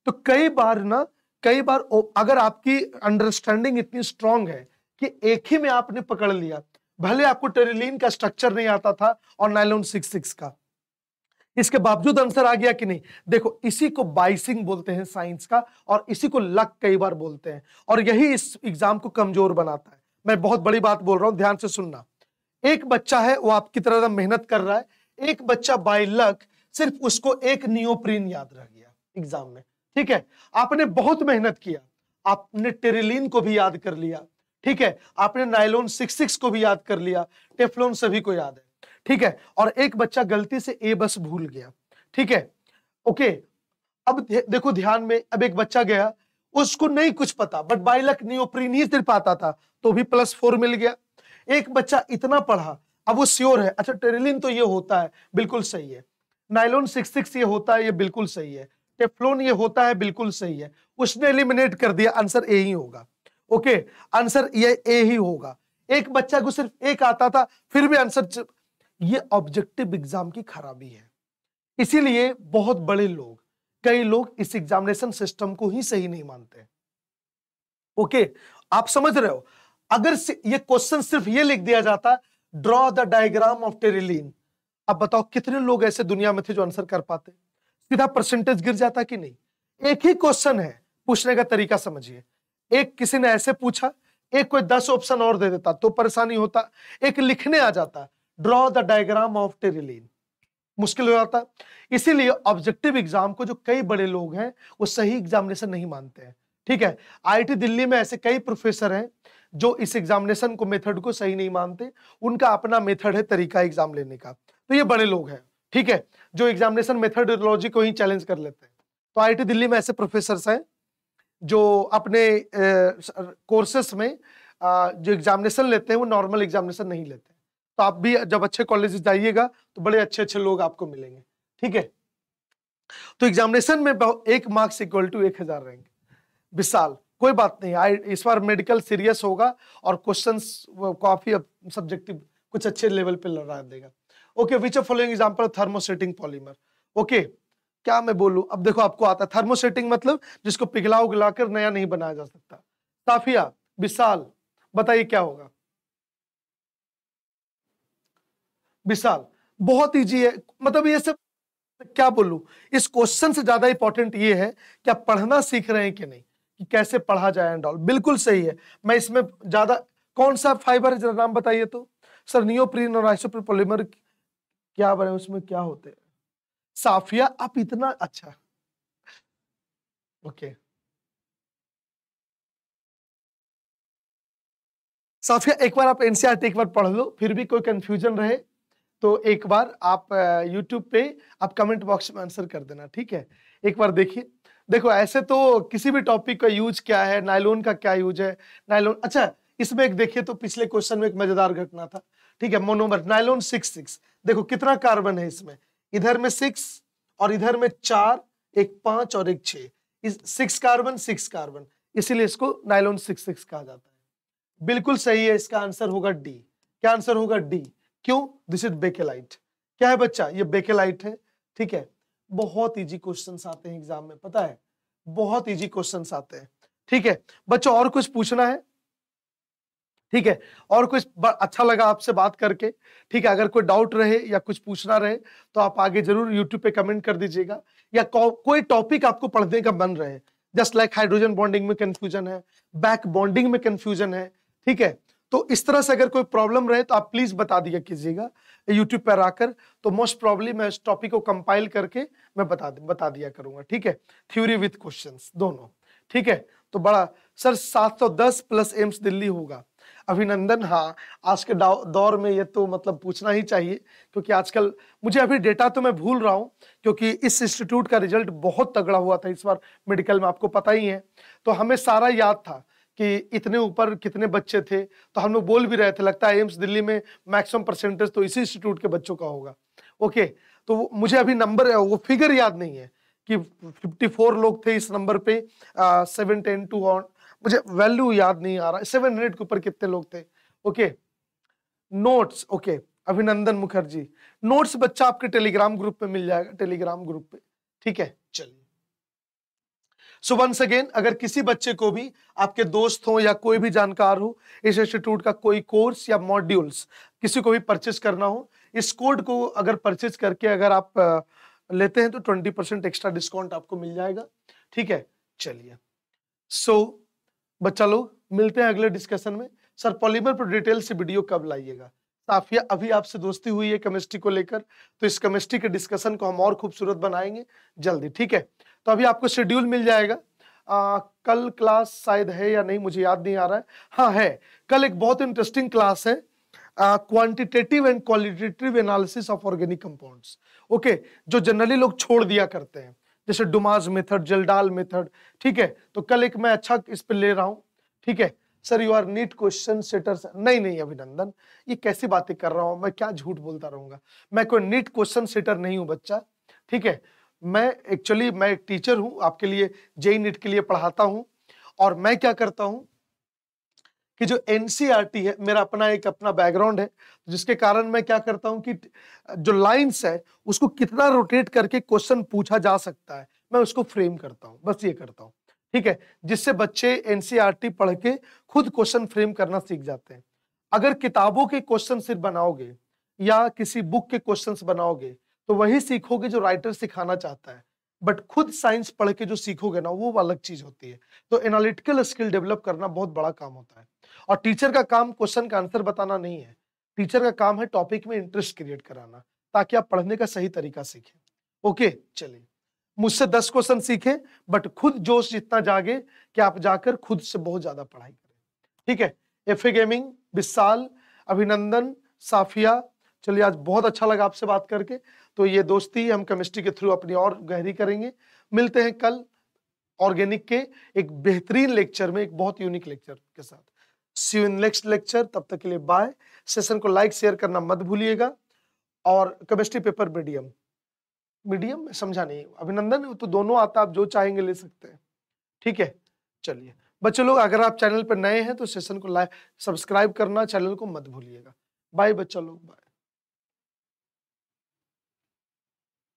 तो कई बार ना कई बार अगर आपकी अंडरस्टैंडिंग इतनी स्ट्रांग है कि एक ही में आपने पकड़ लिया भले आपको टेरिलीन का स्ट्रक्चर नहीं आता था और नाइलोन सिक्स सिक्स का इसके बावजूद आंसर आ गया कि नहीं देखो इसी को बाइसिंग बोलते हैं साइंस का और इसी को लक कई बार बोलते हैं और यही इस एग्जाम को कमजोर बनाता है मैं बहुत बड़ी बात बोल रहा हूं ध्यान से सुनना एक बच्चा है वो आपकी तरह मेहनत कर रहा है एक बच्चा बाय लक सिर्फ उसको एक नियोप्रीन याद रह गया एग्जाम में ठीक है आपने बहुत मेहनत किया आपने टेरिलीन को भी याद कर लिया ठीक है आपने नाइलोन सिक्स सिक्स को भी याद कर लिया टेफलोन सभी को याद है ठीक है और एक बच्चा गलती से ए बस भूल गया ठीक है ओके अब देखो ध्यान में अब एक बच्चा गया उसको नहीं कुछ पता बट बाइलक नियोप्रीन ही सिर्फ आता था तो भी प्लस फोर मिल गया एक बच्चा इतना पढ़ा अब वो श्योर है अच्छा टेरिलिन तो ये होता है बिल्कुल सही है नाइलोन सिक्स सिक्स ये होता है ये बिल्कुल सही है टेफ्लोन ये होता है बिल्कुल सही है उसने एलिमिनेट कर दिया आंसर ए ही होगा ओके आंसर ये ए ही होगा एक बच्चा को सिर्फ एक आता था फिर भी आंसर ये ऑब्जेक्टिव एग्जाम की खराबी है इसीलिए बहुत बड़े लोग कई लोग इस एग्जामिनेशन सिस्टम को ही सही नहीं मानते ओके आप समझ रहे हो अगर ये क्वेश्चन सिर्फ ये लिख दिया जाता draw the diagram of terylene अब बताओ कितने लोग ऐसे दुनिया में थे जो आंसर कर पाते सीधा परसेंटेज गिर जाता कि नहीं एक ही क्वेश्चन है पूछने का तरीका समझिए एक किसी ने ऐसे पूछा एक कोई दस ऑप्शन और दे देता तो परेशानी होता एक लिखने आ जाता draw the diagram of terylene मुश्किल हो जाता इसीलिए ऑब्जेक्टिव एग्जाम को जो कई बड़े लोग हैं वो सही एग्जामिनेशन नहीं मानते हैं ठीक है आईटी दिल्ली में ऐसे कई प्रोफेसर हैं जो इस एग्जामिनेशन को मेथड को सही नहीं मानते उनका अपना मेथड है तरीका एग्जाम लेने का तो ये बड़े लोग हैं ठीक है जो एग्जामिनेशन मेथडोलॉजी को ही चैलेंज कर लेते हैं तो आई दिल्ली में ऐसे प्रोफेसर हैं जो अपने कोर्सेस में आ, जो एग्जामिनेशन लेते हैं वो नॉर्मल एग्जामिनेशन नहीं लेते तो आप भी जब अच्छे कॉलेज जाइएगा तो बड़े अच्छे अच्छे लोग आपको मिलेंगे ठीक है तो एग्जामिनेशन में एक मार्क्स इक्वल टू एक हजार रहेंगे विशाल कोई बात नहीं आई इस बार मेडिकल सीरियस होगा और क्वेश्चन काफी सब्जेक्टिव कुछ अच्छे लेवल पे लड़ा देगा okay which of following example thermosetting polymer okay क्या मैं बोलूं अब देखो आपको आता है थर्मोसेटिंग मतलब जिसको पिघला उगला कर नया नहीं बनाया जा सकता साफिया विशाल बताइए क्या होगा विशाल बहुत इजी है मतलब ये सब क्या बोलू इस क्वेश्चन से ज्यादा इंपॉर्टेंट ये है क्या पढ़ना सीख रहे हैं कि नहीं कि कैसे पढ़ा जाए एंड ऑल बिल्कुल सही है मैं इसमें ज्यादा कौन सा फाइबर है जरा नाम बताइए तो सर नियोप्रीन और आइसोप्रीन पॉलीमर क्या बने उसमें क्या होते हैं साफिया आप इतना अच्छा ओके साफिया एक बार आप एनसीआरटी एक बार पढ़ लो फिर भी कोई कंफ्यूजन रहे तो एक बार आप यूट्यूब पे आप कमेंट बॉक्स में आंसर कर देना ठीक है एक बार देखिए देखो ऐसे तो किसी भी टॉपिक का यूज क्या है नायलोन का क्या यूज है नायलोन अच्छा इसमें एक देखिए तो पिछले क्वेश्चन में एक मजेदार घटना था ठीक है मोनोमर नायलोन सिक्स सिक्स देखो कितना कार्बन है इसमें इधर में सिक्स और इधर में चार एक पांच और एक छिक्स कार्बन सिक्स कार्बन इसीलिए इसको नायलोन सिक्स सिक्स कहा जाता है बिल्कुल सही है इसका आंसर होगा डी क्या आंसर होगा डी क्यों दिस इज बेकेलाइट क्या है बच्चा ये बेकेलाइट है ठीक है बहुत इजी क्वेश्चन आते हैं एग्जाम में पता है बहुत इजी क्वेश्चन आते हैं ठीक है बच्चों और कुछ पूछना है ठीक है और कुछ अच्छा लगा आपसे बात करके ठीक है अगर कोई डाउट रहे या कुछ पूछना रहे तो आप आगे जरूर यूट्यूब पे कमेंट कर दीजिएगा या को, कोई टॉपिक आपको पढ़ने का मन रहे जस्ट लाइक हाइड्रोजन बॉन्डिंग में कंफ्यूजन है बैक बॉन्डिंग में कंफ्यूजन है ठीक है तो इस तरह से अगर कोई प्रॉब्लम रहे तो आप प्लीज बता दिया कीजिएगा यूट्यूब पर आकर तो मोस्ट प्रॉब्लम मैं इस टॉपिक को कंपाइल करके मैं बता बता दिया करूंगा ठीक है थ्योरी विथ क्वेश्चन दोनों ठीक है तो बड़ा सर 710 प्लस एम्स दिल्ली होगा अभिनंदन हाँ आज के दौर में ये तो मतलब पूछना ही चाहिए क्योंकि आजकल मुझे अभी डेटा तो मैं भूल रहा हूँ क्योंकि इस इंस्टीट्यूट का रिजल्ट बहुत तगड़ा हुआ था इस बार मेडिकल में आपको पता ही है तो हमें सारा याद था कि इतने ऊपर कितने बच्चे थे तो हम लोग बोल भी रहे थे लगता है एम्स दिल्ली में मैक्सिमम परसेंटेज तो इसी इंस्टीट्यूट के बच्चों का होगा ओके तो मुझे अभी नंबर वो फिगर याद नहीं है कि 54 लोग थे इस नंबर पे सेवन टेन टू ऑन मुझे वैल्यू याद नहीं आ रहा सेवन हंड्रेड के ऊपर कितने लोग थे ओके नोट्स ओके अभिनंदन मुखर्जी नोट्स बच्चा आपके टेलीग्राम ग्रुप पे मिल जाएगा टेलीग्राम ग्रुप पे ठीक है चलिए सो वंस अगेन अगर किसी बच्चे को भी आपके दोस्त हो या कोई भी जानकार हो इस इंस्टीट्यूट का कोई कोर्स या मॉड्यूल्स किसी को भी परचेज करना हो इस कोड को अगर परचेज करके अगर आप लेते हैं तो ट्वेंटी परसेंट एक्स्ट्रा डिस्काउंट आपको मिल जाएगा ठीक है चलिए सो so, बच्चा लोग मिलते हैं अगले डिस्कशन में सर पॉलीमर पर डिटेल से वीडियो कब लाइएगा साफिया अभी आपसे दोस्ती हुई है केमिस्ट्री को लेकर तो इस केमिस्ट्री के डिस्कशन को हम और खूबसूरत बनाएंगे जल्दी ठीक है तो अभी आपको शेड्यूल मिल जाएगा आ, कल क्लास शायद है या नहीं मुझे याद नहीं आ रहा है हाँ है कल एक बहुत इंटरेस्टिंग क्लास है quantitative and qualitative analysis of organic compounds okay जो जनरली लोग छोड़ दिया करते हैं जैसे डुमाज मेथड जलडाल मेथड ठीक है तो कल एक मैं अच्छा इस पर ले रहा हूँ ठीक है sir you are NEET question setter नहीं नहीं अभिनंदन ये कैसी बातें कर रहा हूँ मैं क्या झूठ बोलता रहूंगा मैं कोई नीट क्वेश्चन सेटर नहीं हूँ बच्चा ठीक है मैं एक्चुअली मैं एक टीचर हूँ आपके लिए जेई नीट e के लिए पढ़ाता हूँ और मैं क्या करता हूँ कि जो एन e है मेरा अपना एक अपना बैकग्राउंड है जिसके कारण मैं क्या करता हूँ कि जो लाइन्स है उसको कितना रोटेट करके क्वेश्चन पूछा जा सकता है मैं उसको फ्रेम करता हूँ बस ये करता हूँ ठीक है जिससे बच्चे एन e पढ़ के खुद क्वेश्चन फ्रेम करना सीख जाते हैं अगर किताबों के क्वेश्चन सिर्फ बनाओगे या किसी बुक के क्वेश्चन बनाओगे तो वही सीखोगे जो राइटर सिखाना चाहता है बट खुद साइंस पढ़ के जो सीखोगे ना वो अलग चीज होती है तो एनालिटिकल स्किल डेवलप करना बहुत बड़ा काम होता है और टीचर का काम क्वेश्चन का आंसर बताना नहीं है टीचर का काम है टॉपिक में इंटरेस्ट क्रिएट कराना ताकि आप पढ़ने का सही तरीका सीखें ओके चलिए मुझसे दस क्वेश्चन सीखे बट खुद जोश जितना जागे कि आप जाकर खुद से बहुत ज्यादा पढ़ाई करें ठीक है एफ ए गेमिंग विशाल अभिनंदन साफिया चलिए आज बहुत अच्छा लगा आपसे बात करके तो ये दोस्ती हम केमिस्ट्री के थ्रू अपनी और गहरी करेंगे मिलते हैं कल ऑर्गेनिक के एक बेहतरीन लेक्चर में एक बहुत यूनिक लेक्चर के साथ सी इन नेक्स्ट लेक्चर तब तक के लिए बाय सेशन को लाइक शेयर करना मत भूलिएगा और केमिस्ट्री पेपर मीडियम मीडियम में समझा नहीं अभिनंदन तो दोनों आता आप जो चाहेंगे ले सकते हैं ठीक है चलिए बच्चों लोग अगर आप चैनल पर नए हैं तो सेशन को लाइक सब्सक्राइब करना चैनल को मत भूलिएगा बाय बच्चा लोग बाय